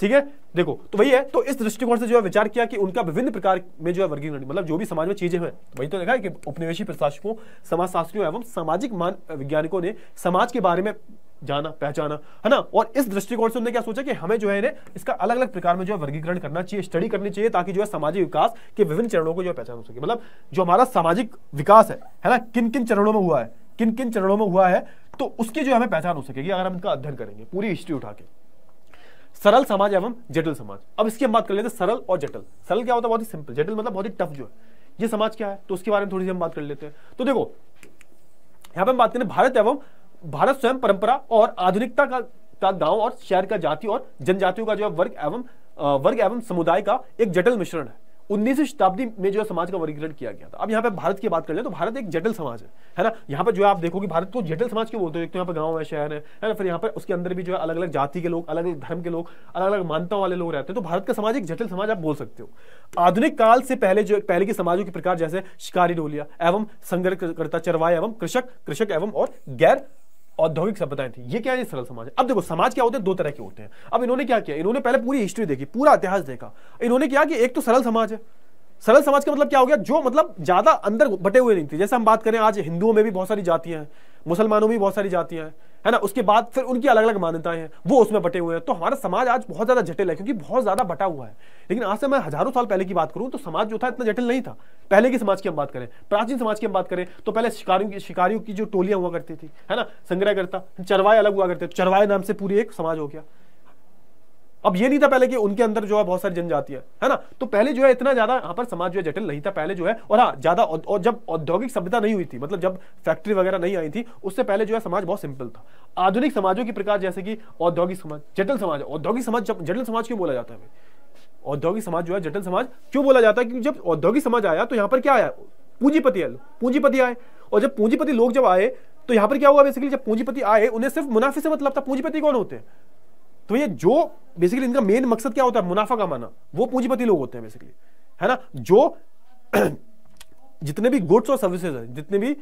ठीक है देखो तो वही है तो इस दृष्टिकोण से जो है विचार किया कि उनका विभिन्न प्रकार में जो है वर्गीकरण मतलब जो भी समाज में चीजें हैं वही तो देखा है कि उपनिवेशी प्रशासकों समाजशास्त्रियों एवं सामाजिक मान वैज्ञानिकों ने समाज के बारे में जाना पहचाना है ना और इस दृष्टिकोण से उन्होंने क्या सोचा कि हमें जो है ने इसका अलग अलग प्रकार में जो है वर्गीकरण करना चाहिए स्टडी करनी चाहिए ताकि जो है सामाजिक विकास के विभिन्न चरणों को जो है पहचान हो सके मतलब जो हमारा सामाजिक विकास है है ना किन किन चरणों में हुआ है किन किन चरणों में हुआ है तो उसकी जो हमें पहचान हो सकेगी अगर हम इनका अध्ययन करेंगे पूरी हिस्ट्री उठा के सरल समाज एवं जटिल समाज अब इसकी हम बात कर लेते हैं सरल और जटिल सरल क्या होता है बहुत ही सिंपल जटिल मतलब बहुत ही टफ जो है ये समाज क्या है तो उसके बारे में थोड़ी सी हम बात कर लेते हैं तो देखो यहां पर हम बात करें भारत एवं भारत स्वयं परंपरा और आधुनिकता का का गांव और शहर का जाति और जनजातियों का जो है वर्ग एवं वर्ग एवं समुदाय का एक जटिल मिश्रण है उन्नीसवीं शताब्दी में जो है समाज का वर्गीकरण किया गया था अब यहाँ पे भारत की बात कर ले तो भारत एक जटिल समाज है है ना यहाँ पर जो है आप देखोगे भारत को जटिल समाज क्यों बोलते हो एक तो यहाँ पर गाँव है शहर है है ना फिर यहाँ पर उसके अंदर भी जो है अलग अलग जाति के लोग अलग अलग धर्म के लोग अलग अलग मान्यताओं वाले लोग रहते हैं तो भारत का समाज एक जटिल समाज आप बोल सकते हो आधुनिक काल से पहले जो पहले के समाजों के प्रकार जैसे शिकारी डोलिया एवं संघर्षकर्ता चरवाया एवं कृषक कृषक एवं और गैर औद्योगिक सभ्यताएं थी ये क्या है सरल समाज अब देखो समाज क्या होते हैं दो तरह के होते हैं अब इन्होंने क्या किया इन्होंने पहले पूरी हिस्ट्री देखी पूरा इतिहास देखा इन्होंने किया कि एक तो सरल समाज है सरल समाज का मतलब क्या हो गया जो मतलब ज्यादा अंदर बटे हुए नहीं थे जैसे हम बात करें आज हिंदुओं में भी बहुत सारी जातियां हैं मुसलमानों में भी बहुत सारी जातियां हैं है ना उसके बाद फिर उनकी अलग अलग मान्यताएं हैं वो उसमें बटे हुए हैं तो हमारा समाज आज बहुत ज्यादा जटिल है क्योंकि बहुत ज्यादा बटा हुआ है लेकिन आज से मैं हजारों साल पहले की बात करूं तो समाज जो था इतना जटिल नहीं था पहले के समाज की हम बात करें प्राचीन समाज की हम बात करें तो पहले शिकारियों की शिकारियों की जो टोलियां हुआ करती थी है ना संग्रह करता चरवाए अलग हुआ करते चरवाए नाम से पूरी एक समाज हो गया अब ये नहीं था पहले कि उनके अंदर जो है बहुत सारी जनजाति है है ना तो पहले जो है इतना ज्यादा यहाँ पर समाज जो है जटिल नहीं था पहले जो है और हाँ ज्यादा और जब औद्योगिक सभ्यता नहीं हुई थी मतलब जब फैक्ट्री वगैरह नहीं आई थी उससे पहले जो है समाज बहुत सिंपल था आधुनिक समाजों के प्रकार जैसे कि औद्योगिक समाज जटिल समाज औद्योगिक समाज जब जटिल समाज क्यों बोला जाता है औद्योगिक समाज जो है जटिल समाज क्यों बोला जाता है क्योंकि जब औद्योगिक समाज आया तो यहाँ पर क्या आया पूंजीपति आए पूंजीपति आए और जब पूंजीपति लोग जब आए तो यहाँ पर क्या हुआ बेसिकली जब पूंजीपति आए उन्हें सिर्फ मुनाफे से मतलब था पूंजीपति कौन होते हैं तो ये जो बेसिकली इनका मेन मकसद क्या होता है मुनाफा कमाना वो पूंजीपति लोग होते हैं बेसिकली है ना जो जितने भी गुड्स और सर्विसेज है जितने भी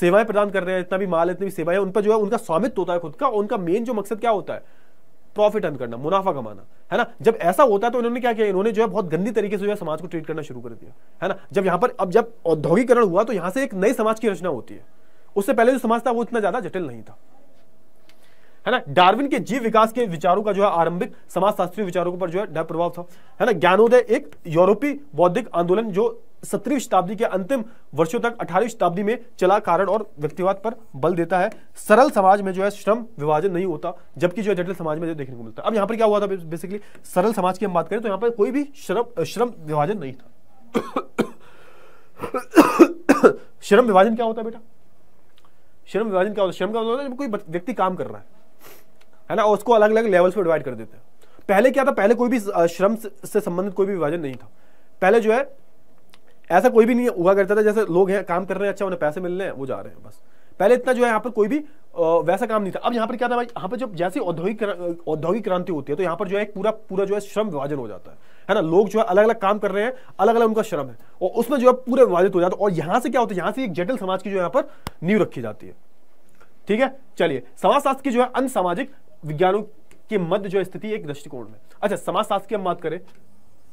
सेवाएं प्रदान कर रहे हैं जितना भी माल इतनी भी सेवाएं उन पर जो है उनका स्वामित्व होता है खुद का उनका मेन जो मकसद क्या होता है प्रॉफिट अर्न करना मुनाफा कमाना है ना जब ऐसा होता है तो इन्होंने क्या किया इन्होंने जो है बहुत गंदी तरीके से जो है समाज को ट्रीट करना शुरू कर दिया है ना जब यहां पर अब जब औद्योगिकरण हुआ तो यहां से एक नई समाज की रचना होती है उससे पहले जो समाज था वो इतना ज्यादा जटिल नहीं था है ना डार्विन के जीव विकास के विचारों का जो है आरंभिक समाजशास्त्रीय विचारों पर जो है प्रभाव था है ना ज्ञानोदय एक यूरोपीय बौद्धिक आंदोलन जो सत्रहवीं शताब्दी के अंतिम वर्षों तक अठारहवीं शताब्दी में चला कारण और व्यक्तिवाद पर बल देता है सरल समाज में जो है श्रम विभाजन नहीं होता जबकि जो है जटिल समाज में जो देखने को मिलता है अब यहाँ पर क्या हुआ था बेसिकली सरल समाज की हम बात करें तो यहाँ पर कोई भी श्रम श्रम विभाजन नहीं था श्रम विभाजन क्या होता है बेटा श्रम विभाजन क्या होता है श्रम का मतलब होता है कोई व्यक्ति काम कर रहा है है ना उसको अलग अलग लेवल्स पर डिवाइड कर देते हैं पहले क्या था पहले कोई भी श्रम से संबंधित कोई भी विभाजन नहीं था पहले जो है ऐसा कोई भी नहीं हुआ करता था जैसे लोग हैं काम कर रहे हैं अच्छा उन्हें पैसे मिल रहे हैं वो जा रहे हैं बस पहले इतना जो है यहाँ पर कोई भी वैसा काम नहीं था अब यहाँ पर क्या था भाई यहाँ पर जब जैसे औद्योगिक औद्योगिक क्रांति होती है तो यहाँ पर जो है पूरा पूरा जो है श्रम विभाजन हो जाता है है ना लोग जो है अलग अलग काम कर रहे हैं अलग अलग उनका श्रम है और उसमें जो है पूरे विभाजित हो जाता है और यहाँ से क्या होता है यहाँ से एक जटिल समाज की जो यहाँ पर नींव रखी जाती है ठीक है चलिए समाजशास्त्र की जो है सामाजिक विज्ञानों के मध्य जो स्थिति एक दृष्टिकोण में अच्छा समाज शास्त्र की हम बात करें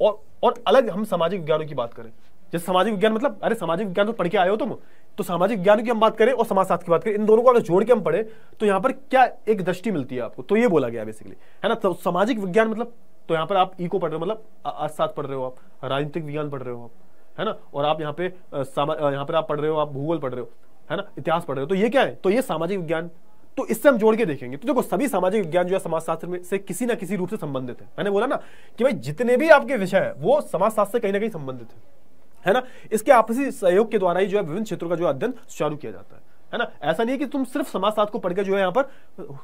और और अलग हम सामाजिक विज्ञानों की बात करें जैसे सामाजिक विज्ञान मतलब अरे सामाजिक विज्ञान तो पढ़ के आए हो तुम तो सामाजिक विज्ञान की हम बात करें और समाज शास्त्र की बात करें इन दोनों को अगर जोड़ के हम पढ़े तो यहाँ पर क्या एक दृष्टि मिलती है आपको तो ये बोला गया बेसिकली है ना तो सामाजिक विज्ञान मतलब तो यहाँ पर आप ईको पढ़ रहे हो मतलब अर्थशास्त्र पढ़ रहे हो आप राजनीतिक विज्ञान पढ़ रहे हो आप है ना और आप यहाँ पे यहाँ पर आप पढ़ रहे हो आप भूगोल पढ़ रहे हो है ना इतिहास पढ़ रहे हो तो ये क्या है तो ये सामाजिक विज्ञान तो इससे हम जोड़ के देखेंगे तो देखो सभी सामाजिक विज्ञान जो है समाजशास्त्र में से किसी ना किसी रूप से संबंधित है मैंने बोला ना कि भाई जितने भी आपके विषय है वो समाजशास्त्र से कहीं ना कहीं संबंधित है है ना इसके आपसी सहयोग के द्वारा ही जो है विभिन्न क्षेत्रों का जो अध्ययन सुचारू किया जाता है है ना ऐसा नहीं है कि तुम सिर्फ समाजशास्त्र को पढ़कर जो है यहाँ पर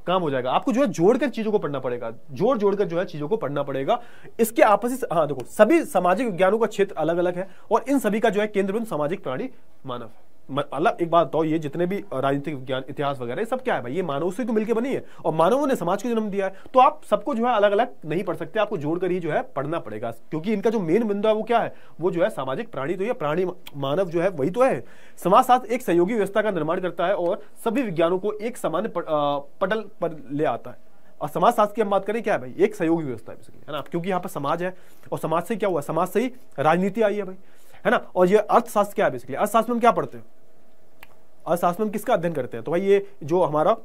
काम हो जाएगा आपको जो है जोड़कर चीजों को पढ़ना पड़ेगा जोड़ जोड़कर जो है चीजों को पढ़ना पड़ेगा इसके आपसी हाँ देखो सभी सामाजिक विज्ञानों का क्षेत्र अलग अलग है और इन सभी का जो है केंद्र सामाजिक प्राणी मानव है मतलब एक बात बताओ तो ये जितने भी राजनीतिक विज्ञान इतिहास वगैरह सब क्या है भाई ये मानव से तो मिलकर बनी है और मानवों ने समाज को जन्म दिया है तो आप सबको जो है अलग अलग नहीं पढ़ सकते आपको जोड़कर ही जो है पढ़ना पड़ेगा क्योंकि इनका जो मेन बिंदु है वो क्या है वो जो है सामाजिक प्राणी तो ये प्राणी मानव जो है वही तो है समाज साथ एक सहयोगी व्यवस्था का निर्माण करता है और सभी विज्ञानों को एक सामान्य पटल पर ले आता है और समाज शास्त्र की हम बात करें क्या है भाई एक सहयोगी व्यवस्था है है ना क्योंकि यहाँ पर समाज है और समाज से क्या हुआ समाज से ही राजनीति आई है भाई है ना और ये अर्थशास्त्र क्या है बेसिकली अर्थशास्त्र में हम क्या पढ़ते हैं अर्थशास्त्र में हम किसका अध्ययन करते हैं तो भाई ये जो हमारा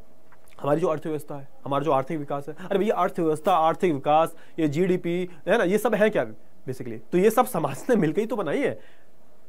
हमारी जो अर्थव्यवस्था है हमारा जो आर्थिक विकास है अरे भैया अर्थव्यवस्था आर्थिक विकास ये जीडीपी है ना ये सब है क्या बेसिकली तो ये सब समाज ने मिलकर ही तो बनाई है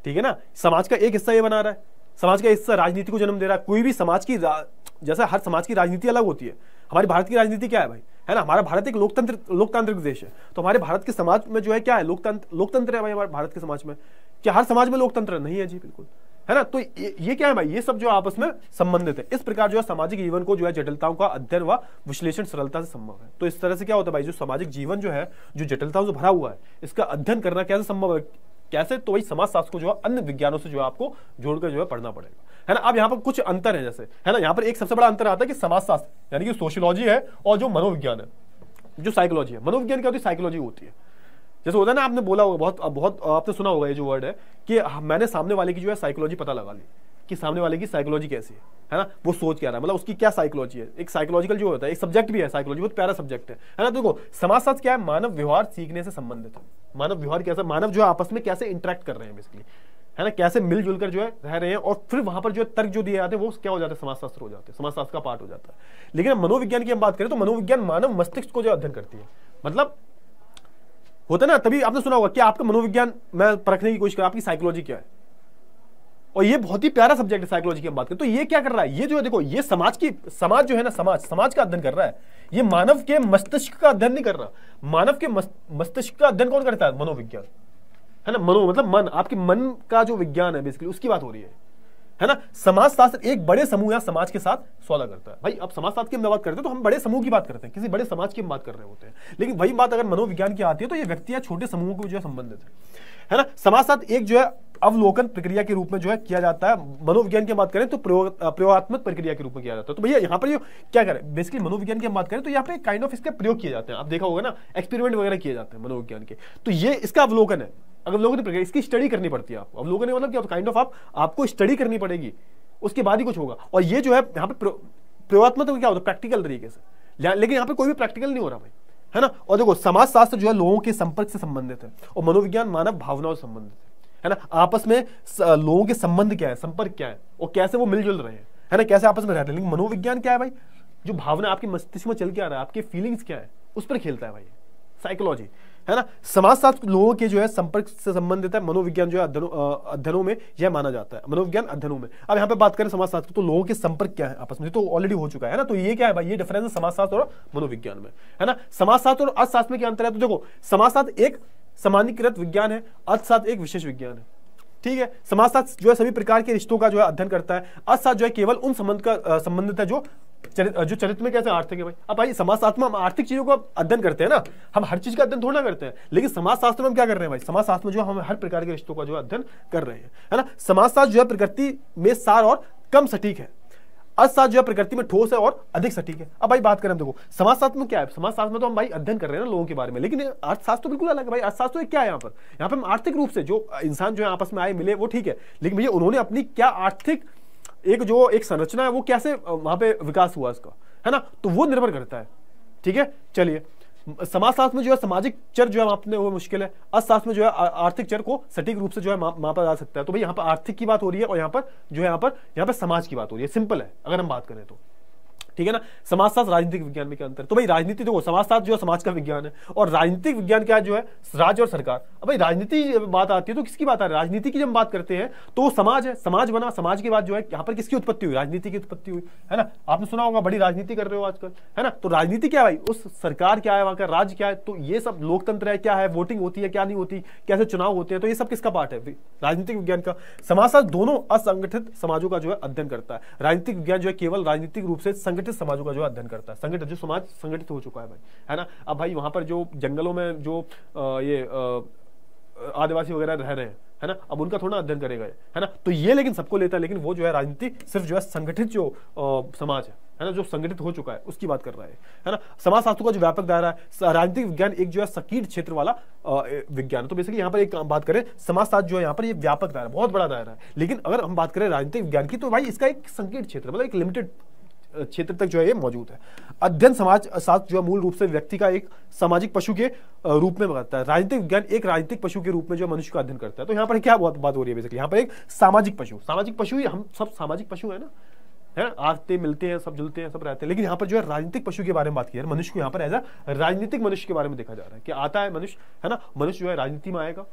ठीक है ना समाज का एक हिस्सा ये बना रहा है समाज का हिस्सा राजनीति को जन्म दे रहा है कोई भी समाज की जैसा हर समाज की राजनीति अलग होती है हमारी भारत की राजनीति क्या है भाई है ना हमारा भारत एक लोकतंत्र लोकतांत्रिक देश है तो हमारे भारत के समाज में जो है क्या है लोकतंत्र लोकतंत्र है भाई हमारे भारत के समाज में क्या हर समाज में लोकतंत्र नहीं है जी बिल्कुल है ना तो ये, क्या है भाई ये सब जो आपस में संबंधित है इस प्रकार जो है सामाजिक जीवन को जो है जटिलताओं का अध्ययन व विश्लेषण सरलता से संभव है तो इस तरह से क्या होता है भाई जो सामाजिक जीवन जो है जो जटिलताओं से भरा हुआ है इसका अध्ययन करना कैसे संभव है कैसे तो वही समाज शास्त्र को जो है अन्य विज्ञानों से जो है आपको जोड़कर जो है पढ़ना पड़ेगा है ना अब यहाँ पर कुछ अंतर है जैसे है ना यहाँ पर एक सबसे बड़ा अंतर आता है कि समाज शास्त्र यानी कि सोशियोलॉजी है और जो मनोविज्ञान है जो साइकोलॉजी है मनोविज्ञान क्या होती है साइकोलॉजी होती है जैसे होता है ना आपने बोला होगा बहुत बहुत आपने सुना होगा ये जो वर्ड है कि मैंने सामने वाले की जो है साइकोलॉजी पता लगा ली कि सामने वाले की साइकोलॉजी कैसी है है ना वो सोच क्या रहा है मतलब उसकी क्या साइकोलॉजी है एक साइकोलॉजिकल जो होता है एक सब्जेक्ट भी है साइकोलॉजी बहुत प्यारा सब्जेक्ट है है ना देखो समाजशास्त्र क्या है मानव व्यवहार सीखने से संबंधित है मानव व्यवहार कैसा मानव जो है आपस में कैसे इंटरेक्ट कर रहे हैं बेसिकली है ना कैसे मिलजुल कर जो है रह रहे हैं और फिर वहां पर जो है तर्क जो दिए जाते हैं वो क्या हो जाते हैं समाजशास्त्र हो जाते हैं समाजशास्त्र का पार्ट हो जाता है लेकिन मनोविज्ञान की हम बात करें तो मनोविज्ञान मानव मस्तिष्क को जो अध्ययन करती है मतलब होता है ना तभी आपने सुना होगा कि आपका मनोविज्ञान मैं परखने की कोशिश कर आपकी साइकोलॉजी क्या है और ये बहुत ही प्यारा सब्जेक्ट है साइकोलॉजी की बात करें तो ये क्या कर रहा है ये जो है देखो ये समाज की समाज जो है ना समाज समाज का अध्ययन कर रहा है ये मानव के मस्तिष्क का अध्ययन नहीं कर रहा मानव के मस्तिष्क का अध्ययन कौन करता है मनोविज्ञान है ना मनो मतलब मन आपके मन का जो विज्ञान है बेसिकली उसकी बात हो रही है है ना समाजशास्त्र एक बड़े समूह या समाज के साथ सौदा करता है भाई अब समाजशास्त्र की हम बात करते हैं तो हम बड़े समूह की बात करते हैं किसी बड़े समाज की हम बात कर रहे होते हैं लेकिन वही बात अगर मनोविज्ञान की आती है तो ये व्यक्ति या छोटे समूह को जो है संबंधित है है ना समाजशास्त्र एक जो है अवलोकन प्रक्रिया के रूप में जो है किया जाता है मनोविज्ञान की बात करें तो प्रयोगत्मक प्रक्रिया के रूप में किया जाता है तो भैया यहाँ पर क्या करें बेसिकली मनोविज्ञान की बात करें तो यहाँ पे काइंड ऑफ इसके प्रयोग किए जाते हैं आप देखा होगा ना एक्सपेरिमेंट वगैरह किए जाते हैं मनोविज्ञान के तो ये इसका अवलोकन है अगर लोगों ने इसकी स्टडी करनी पड़ती है आपको अब लोगों ने मतलब क्या काइंड ऑफ आप आपको स्टडी करनी पड़ेगी उसके बाद ही कुछ होगा और ये जो है यहाँ पे प्रयोगात्मक तो क्या होता है प्रैक्टिकल तरीके से लेकिन यहाँ पे कोई भी प्रैक्टिकल नहीं हो रहा भाई है ना और देखो समाज शास्त्र जो है लोगों के संपर्क से संबंधित है और मनोविज्ञान मानव भावनाओं से संबंधित है है ना आपस में लोगों के संबंध क्या है संपर्क क्या है और कैसे वो मिलजुल रहे हैं है ना कैसे आपस में रहते हैं लेकिन मनोविज्ञान क्या है भाई जो भावना आपके मस्तिष्क में चल के आ रहा है आपके फीलिंग्स क्या है उस पर खेलता है भाई साइकोलॉजी है ना समाजशास्त्र लोगों के जो है संपर्क से संबंधित है मनोविज्ञान जो है अध्ययनों में यह माना जाता है मनोविज्ञान अध्ययनों में अब यहां पे बात करें समाजशास्त्र तो लोगों के संपर्क क्या है आपस में तो ऑलरेडी हो चुका है ना तो ये क्या है भाई ये डिफरेंस है समाजशास्त्र और मनोविज्ञान में है ना समाजशास्त्र और अर्थशास्त्र में क्या अंतर है तो देखो समाजशास्त्र एक सामान्यकृत विज्ञान है अर्थशास्त्र एक विशेष विज्ञान है ठीक है समाजशास्त्र जो है सभी प्रकार के रिश्तों का जो है अध्ययन करता है अर्थशास्त्र जो है केवल उन संबंध का संबंधित है जो चरित जो चरित्र में कैसे आर्थिक है भाई अब भाई समाजशास्त्र में हम आर्थिक चीजों को अध्ययन करते हैं ना हम हर चीज का अध्ययन थोड़ा करते हैं लेकिन समाजशास्त्र में हम क्या कर रहे हैं भाई समाजशास्त्र में जो हम हर प्रकार के रिश्तों का जो अध्ययन कर रहे हैं है ना समाजशास्त्र जो है प्रकृति में सार और कम सटीक है अर्थशास्त्र जो है प्रकृति में ठोस है और अधिक सटीक है अब भाई बात करें हम देखो समाजशास्त्र में क्या है समाजशास्त्र में तो हम भाई अध्ययन कर रहे हैं ना लोगों के बारे में लेकिन अर्थशास्त्र तो बिल्कुल अलग है भाई अर्थशास्त्र तो क्या है यहाँ पर यहाँ पर हम आर्थिक रूप से जो इंसान जो है आपस में आए मिले वो ठीक है लेकिन भैया उन्होंने अपनी क्या आर्थिक एक जो एक संरचना है वो कैसे वहां पे विकास हुआ इसका है ना तो वो निर्भर करता है ठीक है चलिए समाजशास्त्र में जो है सामाजिक चर जो है मापने वो मुश्किल है अर्थशास्त्र में जो है आर्थिक चर को सटीक रूप से जो है मा, मापा जा सकता है तो भाई यहाँ पर आर्थिक की बात हो रही है और यहाँ पर जो है यहाँ पर यहाँ पर समाज की बात हो रही है सिंपल है अगर हम बात करें तो ठीक है ना समाजशास्त्र राजनीतिक विज्ञान में क्या अंतर तो भाई राजनीति देखो समाजशास्त्र जो है समाज का विज्ञान है और राजनीतिक विज्ञान क्या जो है राज्य और सरकार अब भाई राजनीति बात आती है तो किसकी बात आ रही है राजनीति की जब बात करते हैं तो वो समाज है समाज बना समाज के बाद जो है यहाँ पर किसकी उत्पत्ति हुई राजनीति की उत्पत्ति हुई है ना आपने सुना होगा बड़ी राजनीति कर रहे हो आजकल है ना तो राजनीति क्या भाई उस सरकार क्या है वहां का राज्य क्या है तो ये सब लोकतंत्र है क्या है वोटिंग होती है क्या नहीं होती कैसे चुनाव होते हैं तो ये सब किसका पार्ट है राजनीतिक विज्ञान का समाजशास्त्र दोनों असंगठित समाजों का जो है अध्ययन करता है राजनीतिक विज्ञान जो है केवल राजनीतिक रूप से संगठित संगठित समाजों का जो अध्ययन करता है संगठित जो समाज संगठित हो चुका है भाई है ना अब भाई वहां पर जो जंगलों में जो आ, ये आ, आदिवासी वगैरह रह रहे हैं है ना अब उनका थोड़ा अध्ययन करेगा ये है ना तो ये लेकिन सबको लेता है लेकिन वो जो है राजनीति सिर्फ जो है संगठित जो आ, समाज है है ना जो संगठित हो चुका है उसकी बात कर रहा है है ना समाजशास्त्र का जो व्यापक दायरा है राजनीतिक विज्ञान एक जो है सकीट क्षेत्र वाला विज्ञान तो बेसिकली यहाँ पर एक बात करें समाजशास्त्र जो है यहाँ पर ये व्यापक दायरा बहुत बड़ा दायरा है लेकिन अगर हम बात करें राजनीतिक विज्ञान की तो भाई इसका एक संकीर्ण क्षेत्र मतलब एक लिमिटेड क्षेत्र तक जो है ये मौजूद है अध्ययन समाज शास्त्र जो है मूल रूप से व्यक्ति का एक सामाजिक पशु के रूप में बताता है राजनीतिक विज्ञान एक राजनीतिक पशु के रूप में जो मनुष्य का अध्ययन करता है तो यहाँ पर क्या बहुत बात हो रही है बेसिकली यहाँ पर एक सामाजिक पशु सामाजिक पशु हम सब सामाजिक पशु है ना है आते मिलते हैं सब जुलते हैं सब रहते हैं लेकिन यहाँ पर जो है राजनीतिक पशु के बारे में बात की है मनुष्य को यहाँ पर एज अ राजनीतिक मनुष्य के बारे में देखा जा रहा है कि आता है मनुष्य है ना मनुष्य जो है राजनीति में आएगा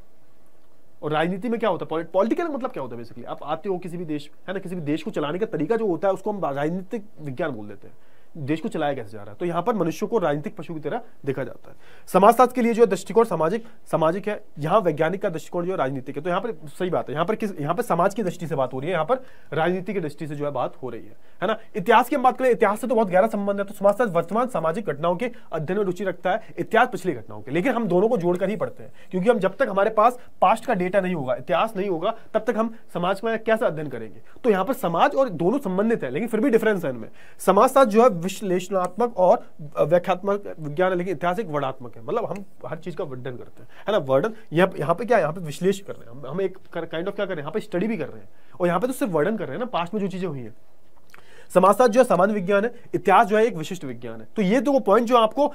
और राजनीति में क्या होता है पॉलिटिकल मतलब क्या होता है बेसिकली आप आते हो किसी भी देश है ना किसी भी देश को चलाने का तरीका जो होता है उसको हम राजनीतिक विज्ञान बोल देते हैं देश को चलाया कैसे जा रहा है तो यहाँ पर मनुष्य को राजनीतिक पशु की तरह देखा जाता है समाजशास्त्र के लिए जो दृष्टिकोण सामाजिक सामाजिक है यहाँ वैज्ञानिक का दृष्टिकोण जो राजनीतिक है तो यहाँ पर सही बात है यहाँ पर किस यहाँ पर समाज की दृष्टि से बात हो रही है यहाँ पर राजनीति की दृष्टि से जो है बात हो रही है है ना इतिहास की हम बात करें इतिहास से तो बहुत गहरा संबंध है तो समाजशास्त्र वर्तमान सामाजिक घटनाओं के अध्ययन में रुचि रखता है इतिहास पिछली घटनाओं के लेकिन हम दोनों को जोड़कर ही पढ़ते हैं क्योंकि हम जब तक हमारे पास पास्ट का डेटा नहीं होगा इतिहास नहीं होगा तब तक हम समाज में कैसे अध्ययन करेंगे तो यहाँ पर समाज और दोनों संबंधित है लेकिन फिर भी डिफरेंस है इनमें समाजशास्त्र जो है विश्लेषणात्मक और व्याख्यात्मक विज्ञान है लेकिन ऐतिहासिक वर्णात्मक है मतलब हम हर चीज का वर्णन करते हैं है ना वर्णन यहाँ पे क्या यहाँ पे विश्लेष कर रहे हैं हम, एक काइंड ऑफ क्या कर रहे हैं यहाँ पे स्टडी भी कर रहे हैं और यहाँ पे तो सिर्फ वर्णन कर रहे हैं ना पास्ट में जो चीजें हुई है समाजशास्त्र जो है सामान्य विज्ञान है इतिहास जो है एक विशिष्ट विज्ञान है तो ये दो पॉइंट जो आपको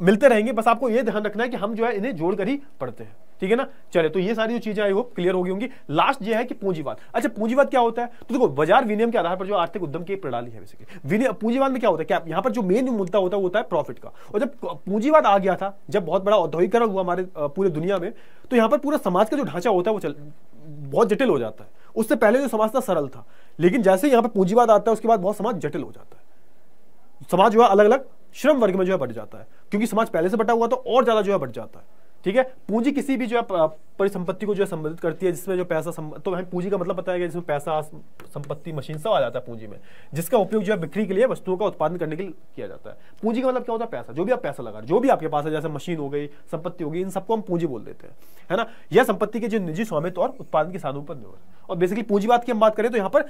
मिलते रहेंगे बस आपको ये ध्यान रखना है कि हम जो है इन्हें जोड़कर ही पढ़ते हैं ठीक है ना चले तो ये सारी जो चीजें आई होप क्लियर हो गई होंगी लास्ट ये है कि पूंजीवाद अच्छा पूंजीवाद क्या होता है तो देखो बाजार विनियम के आधार पर जो आर्थिक उद्यम की प्रणाली है पूंजीवाद में क्या होता है क्या यहाँ पर जो मेन मुद्दा होता है होता है प्रॉफिट का और जब पूंजीवाद आ गया था जब बहुत बड़ा औद्योगिकरण हुआ हमारे पूरे दुनिया में तो यहाँ पर पूरा समाज का जो ढांचा होता है वो चल बहुत जटिल हो जाता है उससे पहले जो समाज था सरल था लेकिन जैसे यहाँ पर पूंजीवाद आता है उसके बाद बहुत समाज जटिल हो जाता है समाज जो है अलग अलग श्रम वर्ग में जो है बढ़ जाता है क्योंकि समाज पहले से बटा हुआ तो और ज्यादा जो है बढ़ जाता है ठीक है पूंजी किसी भी जो है परिसंपत्ति को जो है संबंधित करती है जिसमें जो पैसा सम... तो हमें पूंजी का मतलब बताया गया जिसमें पैसा संपत्ति मशीन सब आ जाता है पूंजी में जिसका उपयोग जो है बिक्री के लिए वस्तुओं का उत्पादन करने के लिए किया जाता है पूंजी का मतलब क्या होता है पैसा जो भी आप पैसा लगा जो भी आपके पास है जैसे मशीन हो गई संपत्ति हो गई इन सबको हम पूंजी बोल देते हैं है ना यह संपत्ति के जो निजी स्वामित्व और उत्पादन के साधनों पर निर्भर और बेसिकली पूंजीवाद की हम बात करें तो यहाँ पर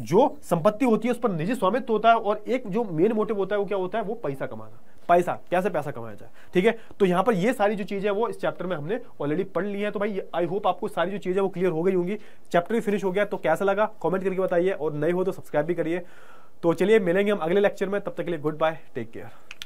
जो संपत्ति होती है उस पर निजी स्वामित्व होता है और एक जो मेन मोटिव होता है वो क्या होता है वो पैसा कमाना पैसा कैसे पैसा कमाया जाए ठीक है तो यहां पर ये सारी जो चीज़ें वो इस चैप्टर में हमने ऑलरेडी पढ़ ली है तो भाई आई होप आपको सारी जो चीज़ें वो क्लियर हो गई होंगी चैप्टर भी फिनिश हो गया तो कैसा लगा कॉमेंट करके बताइए और नहीं हो तो सब्सक्राइब भी करिए तो चलिए मिलेंगे हम अगले लेक्चर में तब तक के लिए गुड बाय टेक केयर